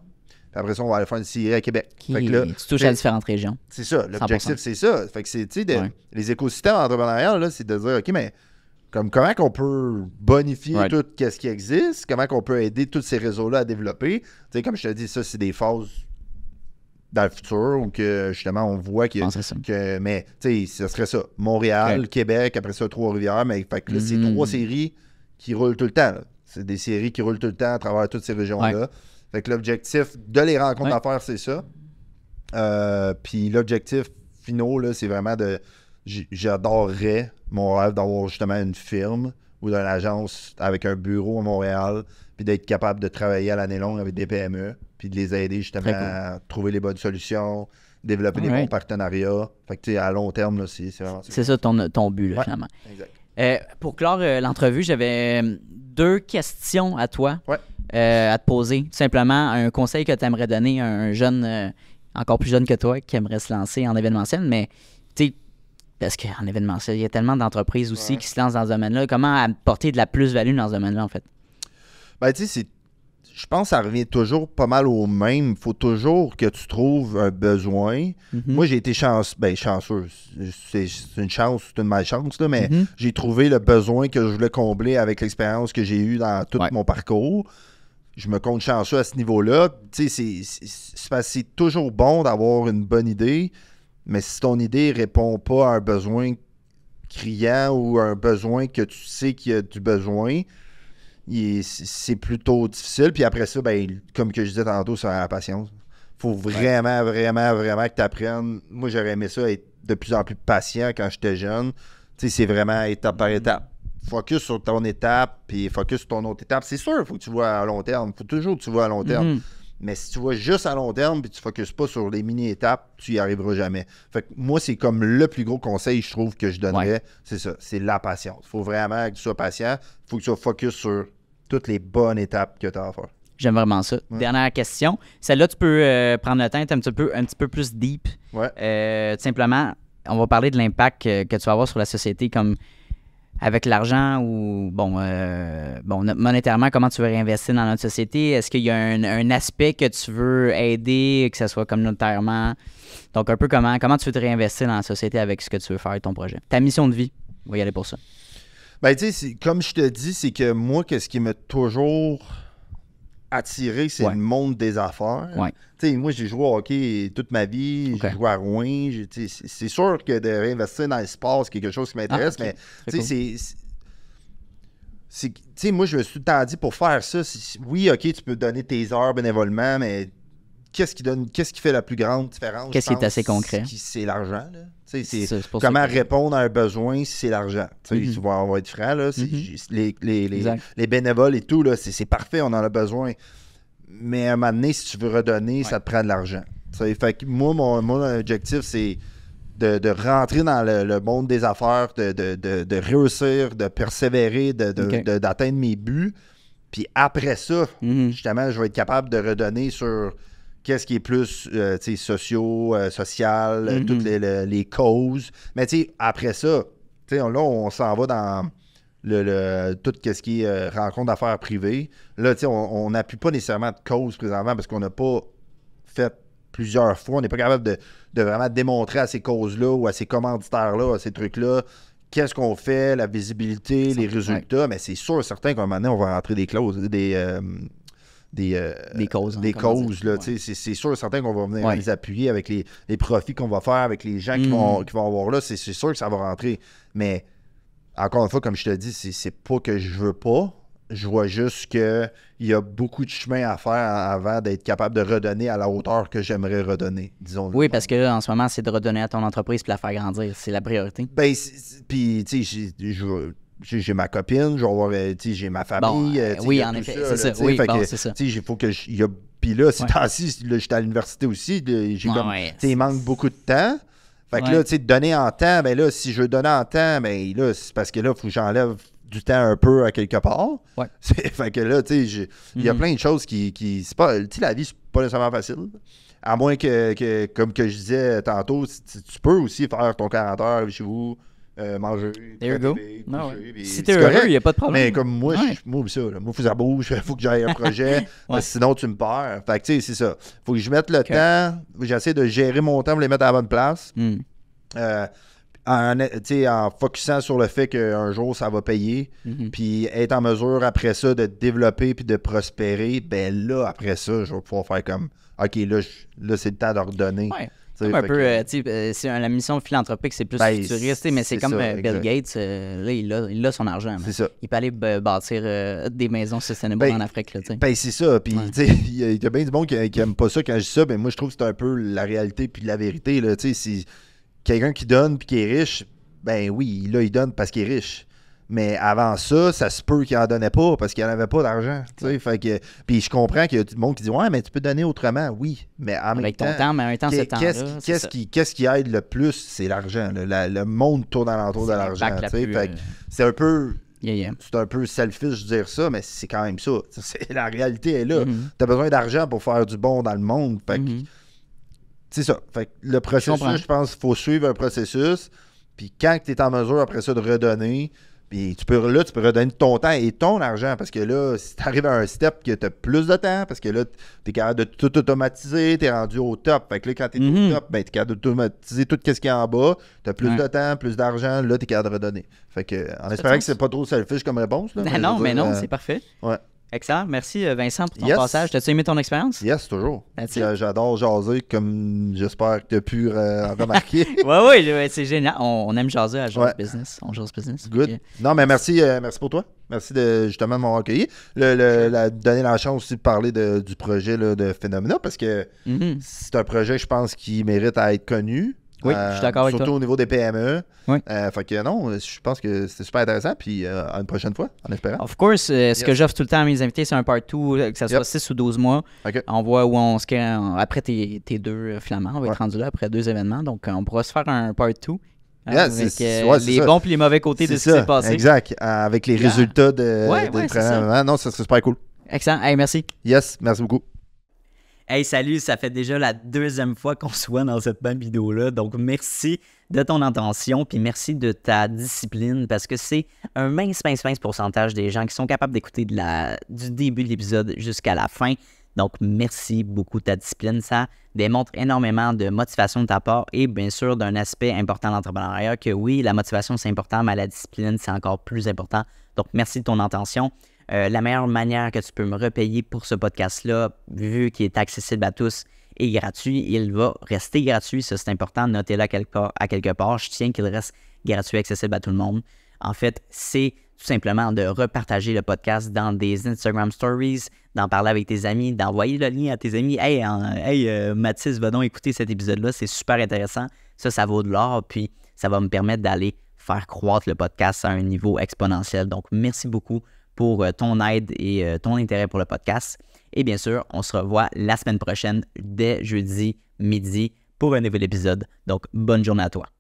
Speaker 2: après ça, on va aller faire une série à Québec. fait tu touches à différentes
Speaker 1: régions. C'est ça. L'objectif, c'est
Speaker 2: ça. Fait que c'est, les écosystèmes entrepreneuriales, c'est de dire, OK, mais comme comment qu'on peut bonifier tout ce qui existe, comment qu'on peut aider tous ces réseaux-là à développer. comme je te dis, ça, c'est des phases dans le futur où que justement on voit y a, que mais tu sais, ce serait ça. Montréal, Québec, après ça, Trois-Rivières, mais fait que là, c'est trois mm-hmm. séries qui roulent tout le temps. C'est des séries qui roulent tout le temps à travers toutes ces régions-là. Fait que l'objectif de les rencontres d'affaires, à faire, c'est ça. Euh, puis l'objectif final, c'est vraiment de j'adorerais mon rêve d'avoir justement une firme ou une agence avec un bureau à Montréal, puis d'être capable de travailler à l'année longue avec des PME, puis de les aider justement à trouver les bonnes solutions, développer des bons partenariats. Fait que, tu à long terme, c'est vraiment
Speaker 1: C'est ça ton, ton but, là, finalement. Exact. Euh, pour clore euh, l'entrevue, j'avais euh, deux questions à toi à te poser. simplement, un conseil que tu aimerais donner à un jeune, encore plus jeune que toi, qui aimerait se lancer en événementiel, mais tu parce qu'en événementiel, il y a tellement d'entreprises aussi qui se lancent dans ce domaine-là. Comment apporter de la plus-value dans ce domaine-là, en fait?
Speaker 2: Ben, tu sais, je pense que ça revient toujours pas mal au même. Il faut toujours que tu trouves un besoin. Mhm. Moi, j'ai été chance, ben, chanceux. C'est une chance, c'est une malchance, mais mhm. j'ai trouvé le besoin que je voulais combler avec l'expérience que j'ai eue dans tout mon parcours. Je me compte chanceux à ce niveau-là. C'est toujours bon d'avoir une bonne idée, mais si ton idée répond pas à un besoin criant ou à un besoin que tu sais qu'il y a du besoin, c'est plutôt difficile. Puis après ça, ben, comme que je disais tantôt, ça la patience. Faut vraiment, vraiment, vraiment que tu apprennes. Moi, j'aurais aimé ça être de plus en plus patient quand j'étais jeune. Tu sais, c'est vraiment étape par étape. Focus sur ton étape, puis focus sur ton autre étape. C'est sûr, faut que tu vois à long terme. faut toujours que tu vois à long terme. Mm-hmm. Mais si tu vas juste à long terme et tu ne focuses pas sur les mini-étapes, tu n'y arriveras jamais. Fait moi, c'est comme le plus gros conseil, je trouve, que je donnerais. C'est ça, c'est la patience. Il faut vraiment que tu sois patient. Il faut que tu sois focus sur toutes les bonnes étapes que tu as à faire.
Speaker 1: J'aime vraiment ça. Dernière question. Celle-là, tu peux euh, prendre le temps d'être un petit peu, un petit peu plus deep. Euh, simplement, on va parler de l'impact que, euh, que, tu vas avoir sur la société comme avec l'argent ou, bon, euh, bon, monétairement, comment tu veux réinvestir dans notre société? Est-ce qu'il y a un, aspect que tu veux aider, que ce soit communautairement? Donc, un peu comment, comment tu veux te réinvestir dans la société avec ce que tu veux faire ton projet? Ta mission de vie, on va y aller pour ça.
Speaker 2: Ben, tu sais, comme je te dis, c'est que moi, quest ce qui m'a toujours attiré, c'est le monde des affaires. moi, j'ai joué au hockey toute ma vie, j'ai joué à Rouen. C'est sûr que de réinvestir dans l'espace, c'est quelque chose qui ah, m'intéresse, mais c'est. Moi, je me suis tout dit pour faire ça, oui, OK, tu peux donner tes heures bénévolement, mais qu'est-ce qui donne, qu'est-ce qui fait la plus grande différence? Qu'est-ce qui est assez concret? C'est l'argent. C'est, comment répondre à un besoin si c'est l'argent. On va être franc, les, bénévoles et tout, là, c'est, parfait, on en a besoin. Mais à un moment donné, si tu veux redonner, ça te prend de l'argent. Fait moi, mon, objectif, c'est de, rentrer dans le, monde des affaires, de, réussir, de persévérer, d'atteindre mes buts. Puis après ça, mm-hmm. justement, je vais être capable de redonner sur qu'est-ce qui est plus euh, tu sociaux, euh, social, euh, mm-hmm. toutes les, causes. Mais causes. Mais après ça, sais, là, on s'en va dans le, tout ce qui est euh, rencontre d'affaires privées. Là, on n'appuie pas nécessairement de cause présentement parce qu'on n'a pas fait plusieurs fois. On n'est pas capable de, vraiment démontrer à ces causes-là ou à ces commanditaires-là, à ces trucs-là, qu'est-ce qu'on fait, la visibilité, les résultats. Mais c'est sûr, certain qu'à un moment donné, on va rentrer des clauses, des, euh, des, causes. Hein, des C'est sûr certain qu'on va venir les appuyer avec les, profits qu'on va faire, avec les gens qui, mm. vont, qui vont avoir là. C'est sûr que ça va rentrer. Mais encore une fois, comme je te dis, c'est pas que je veux pas. Je vois juste qu'il y a beaucoup de chemin à faire avant d'être capable de redonner à la hauteur que j'aimerais redonner, disons.
Speaker 1: Oui, parce que en ce moment, c'est de redonner à ton entreprise et la faire grandir. C'est la priorité.
Speaker 2: Ben, puis, tu sais, je j'ai ma copine, euh, j'ai ma famille. Euh, euh, oui, en effet, c'est ça. Oui, ça. Il faut que. Y Puis là, si ouais. temps j'étais à l'université aussi, j'ai il manque beaucoup de temps. Fait que là, tu sais, donner en temps, ben là, si je veux donner en temps, ben là, c'est parce que là, il faut que j'enlève du temps un peu à quelque part. Ouais. fait que là, tu sais, il y a mm-hmm. plein de choses qui. qui pas, la vie, c'est pas nécessairement facile. À moins que, comme que je disais tantôt, tu peux aussi faire ton 40 heures chez vous, euh, manger, There you go. Ah si t'es heureux, il n'y a pas de problème. Mais comme moi, je, moi, ça, là, moi, faut que ça faut que j'aille un projet, parce sinon tu me perds. Fait que, tu sais, c'est ça. Faut que je mette le temps, j'essaie de gérer mon temps pour les mettre à la bonne place. Hmm. Euh, en, en focusant sur le fait qu'un jour ça va payer, mm-hmm. puis être en mesure après ça de développer puis de prospérer, ben là, après ça, je vais pouvoir faire comme OK, là, là c'est le temps d'ordonner. Ouais. C'est un peu,
Speaker 1: la mission philanthropique, c'est plus ben, futuriste, mais c'est comme euh, Bill Gates, euh, là, il a, il a son argent. Il peut aller euh, bâtir des maisons sustainable ben, en Afrique, Ben,
Speaker 2: c'est ça. Puis, tu sais, il y, a bien du monde qui, n'aime pas ça quand je dis ça, mais moi, je trouve que c'est un peu la réalité puis la vérité, là, tu sais, si quelqu'un qui donne puis qui est riche, ben oui, là, il donne parce qu'il est riche. Mais avant ça, ça se peut qu'il en donnait pas parce qu'il n'en avait pas d'argent. Puis je comprends qu'il y a du monde qui dit Ouais, mais tu peux donner autrement. Oui, mais en même temps, Qu'est-ce qui, aide le plus C'est l'argent. Le, monde tourne alentour de l'argent. Euh, c'est un peu. C'est un peu selfish de dire ça, mais c'est quand même ça. La réalité est là. Mm-hmm. Tu as besoin d'argent pour faire du bon dans le monde. Mm-hmm. C'est ça. Fait le processus, je, pense qu'il faut suivre un processus. Puis quand tu es en mesure après ça de redonner, puis tu peux, là, tu peux redonner ton temps et ton argent parce que là, si tu arrives à un step que tu as plus de temps, parce que là, tu es capable de tout automatiser, tu es rendu au top. Fait que là, quand tu es au mhm. top, ben, tu es capable d'automatiser tout ce qui est en bas, tu as plus de temps, plus d'argent, là, tu es capable de redonner. Fait que, en espérant que c'est pas trop selfish comme réponse. Là, ben mais non, mais, euh, non, c'est
Speaker 1: parfait. Ouais. Excellent. Merci, euh, Vincent, pour ton passage. T'as-tu aimé ton expérience? Yes, toujours.
Speaker 2: J'adore jaser, comme j'espère que tu as pu euh, remarquer.
Speaker 1: oui, oui, ouais, c'est génial. On, aime jaser à Jose Business. On jase business.
Speaker 2: Good. Non, mais merci, euh, merci pour toi. Merci de justement de m'avoir accueilli. donner la chance aussi de parler de, du projet de Phénomena parce que mm-hmm. c'est un projet, je pense, qui mérite à être connu. Oui, je suis euh, d'accord avec toi. Surtout au niveau des PME. Oui.
Speaker 1: Euh, fait que non, je
Speaker 2: pense que c'est super intéressant. Puis euh, à une prochaine fois, en espérant. Of
Speaker 1: course, ce que j'offre tout le temps à mes invités, c'est un partout, que ce soit 6 ou 12 mois. On voit où on se crée. Après tes, deux flamands, on va être rendu là après deux événements. Donc on pourra se faire un partout.
Speaker 2: Hein, yeah, avec les bons et les mauvais côtés de ce qui s'est passé. Exact.
Speaker 1: avec les résultats de, ouais,
Speaker 2: Non, ça serait super cool. Excellent. merci. Yes, merci beaucoup.
Speaker 1: Hey, salut, ça fait déjà la deuxième fois qu'on se voit dans cette même vidéo-là. Donc, merci de ton attention, puis merci de ta discipline, parce que c'est un mince, mince, mince pourcentage des gens qui sont capables d'écouter de la, du début de l'épisode jusqu'à la fin. Donc, merci beaucoup de ta discipline. Ça démontre énormément de motivation de ta part et bien sûr d'un aspect important de l'entrepreneuriat que oui, la motivation c'est important, mais la discipline c'est encore plus important. Donc, merci de ton attention. Euh, la meilleure manière que tu peux me repayer pour ce podcast-là, vu qu'il est accessible à tous et gratuit, il va rester gratuit. Ça, c'est important. Notez-le à quelque, part, à part. Je tiens qu'il reste gratuit, et accessible à tout le monde. En fait, c'est tout simplement de repartager le podcast dans des Instagram Stories, d'en parler avec tes amis, d'envoyer le lien à tes amis. Hey, euh, Mathis, va donc écouter cet épisode-là, c'est super intéressant. Ça, ça vaut de l'or, puis ça va me permettre d'aller faire croître le podcast à un niveau exponentiel. Donc, merci beaucoup pour euh, ton aide et euh, ton intérêt pour le podcast. Et bien sûr, on se revoit la semaine prochaine dès jeudi midi pour un nouvel épisode. Donc, bonne journée à toi.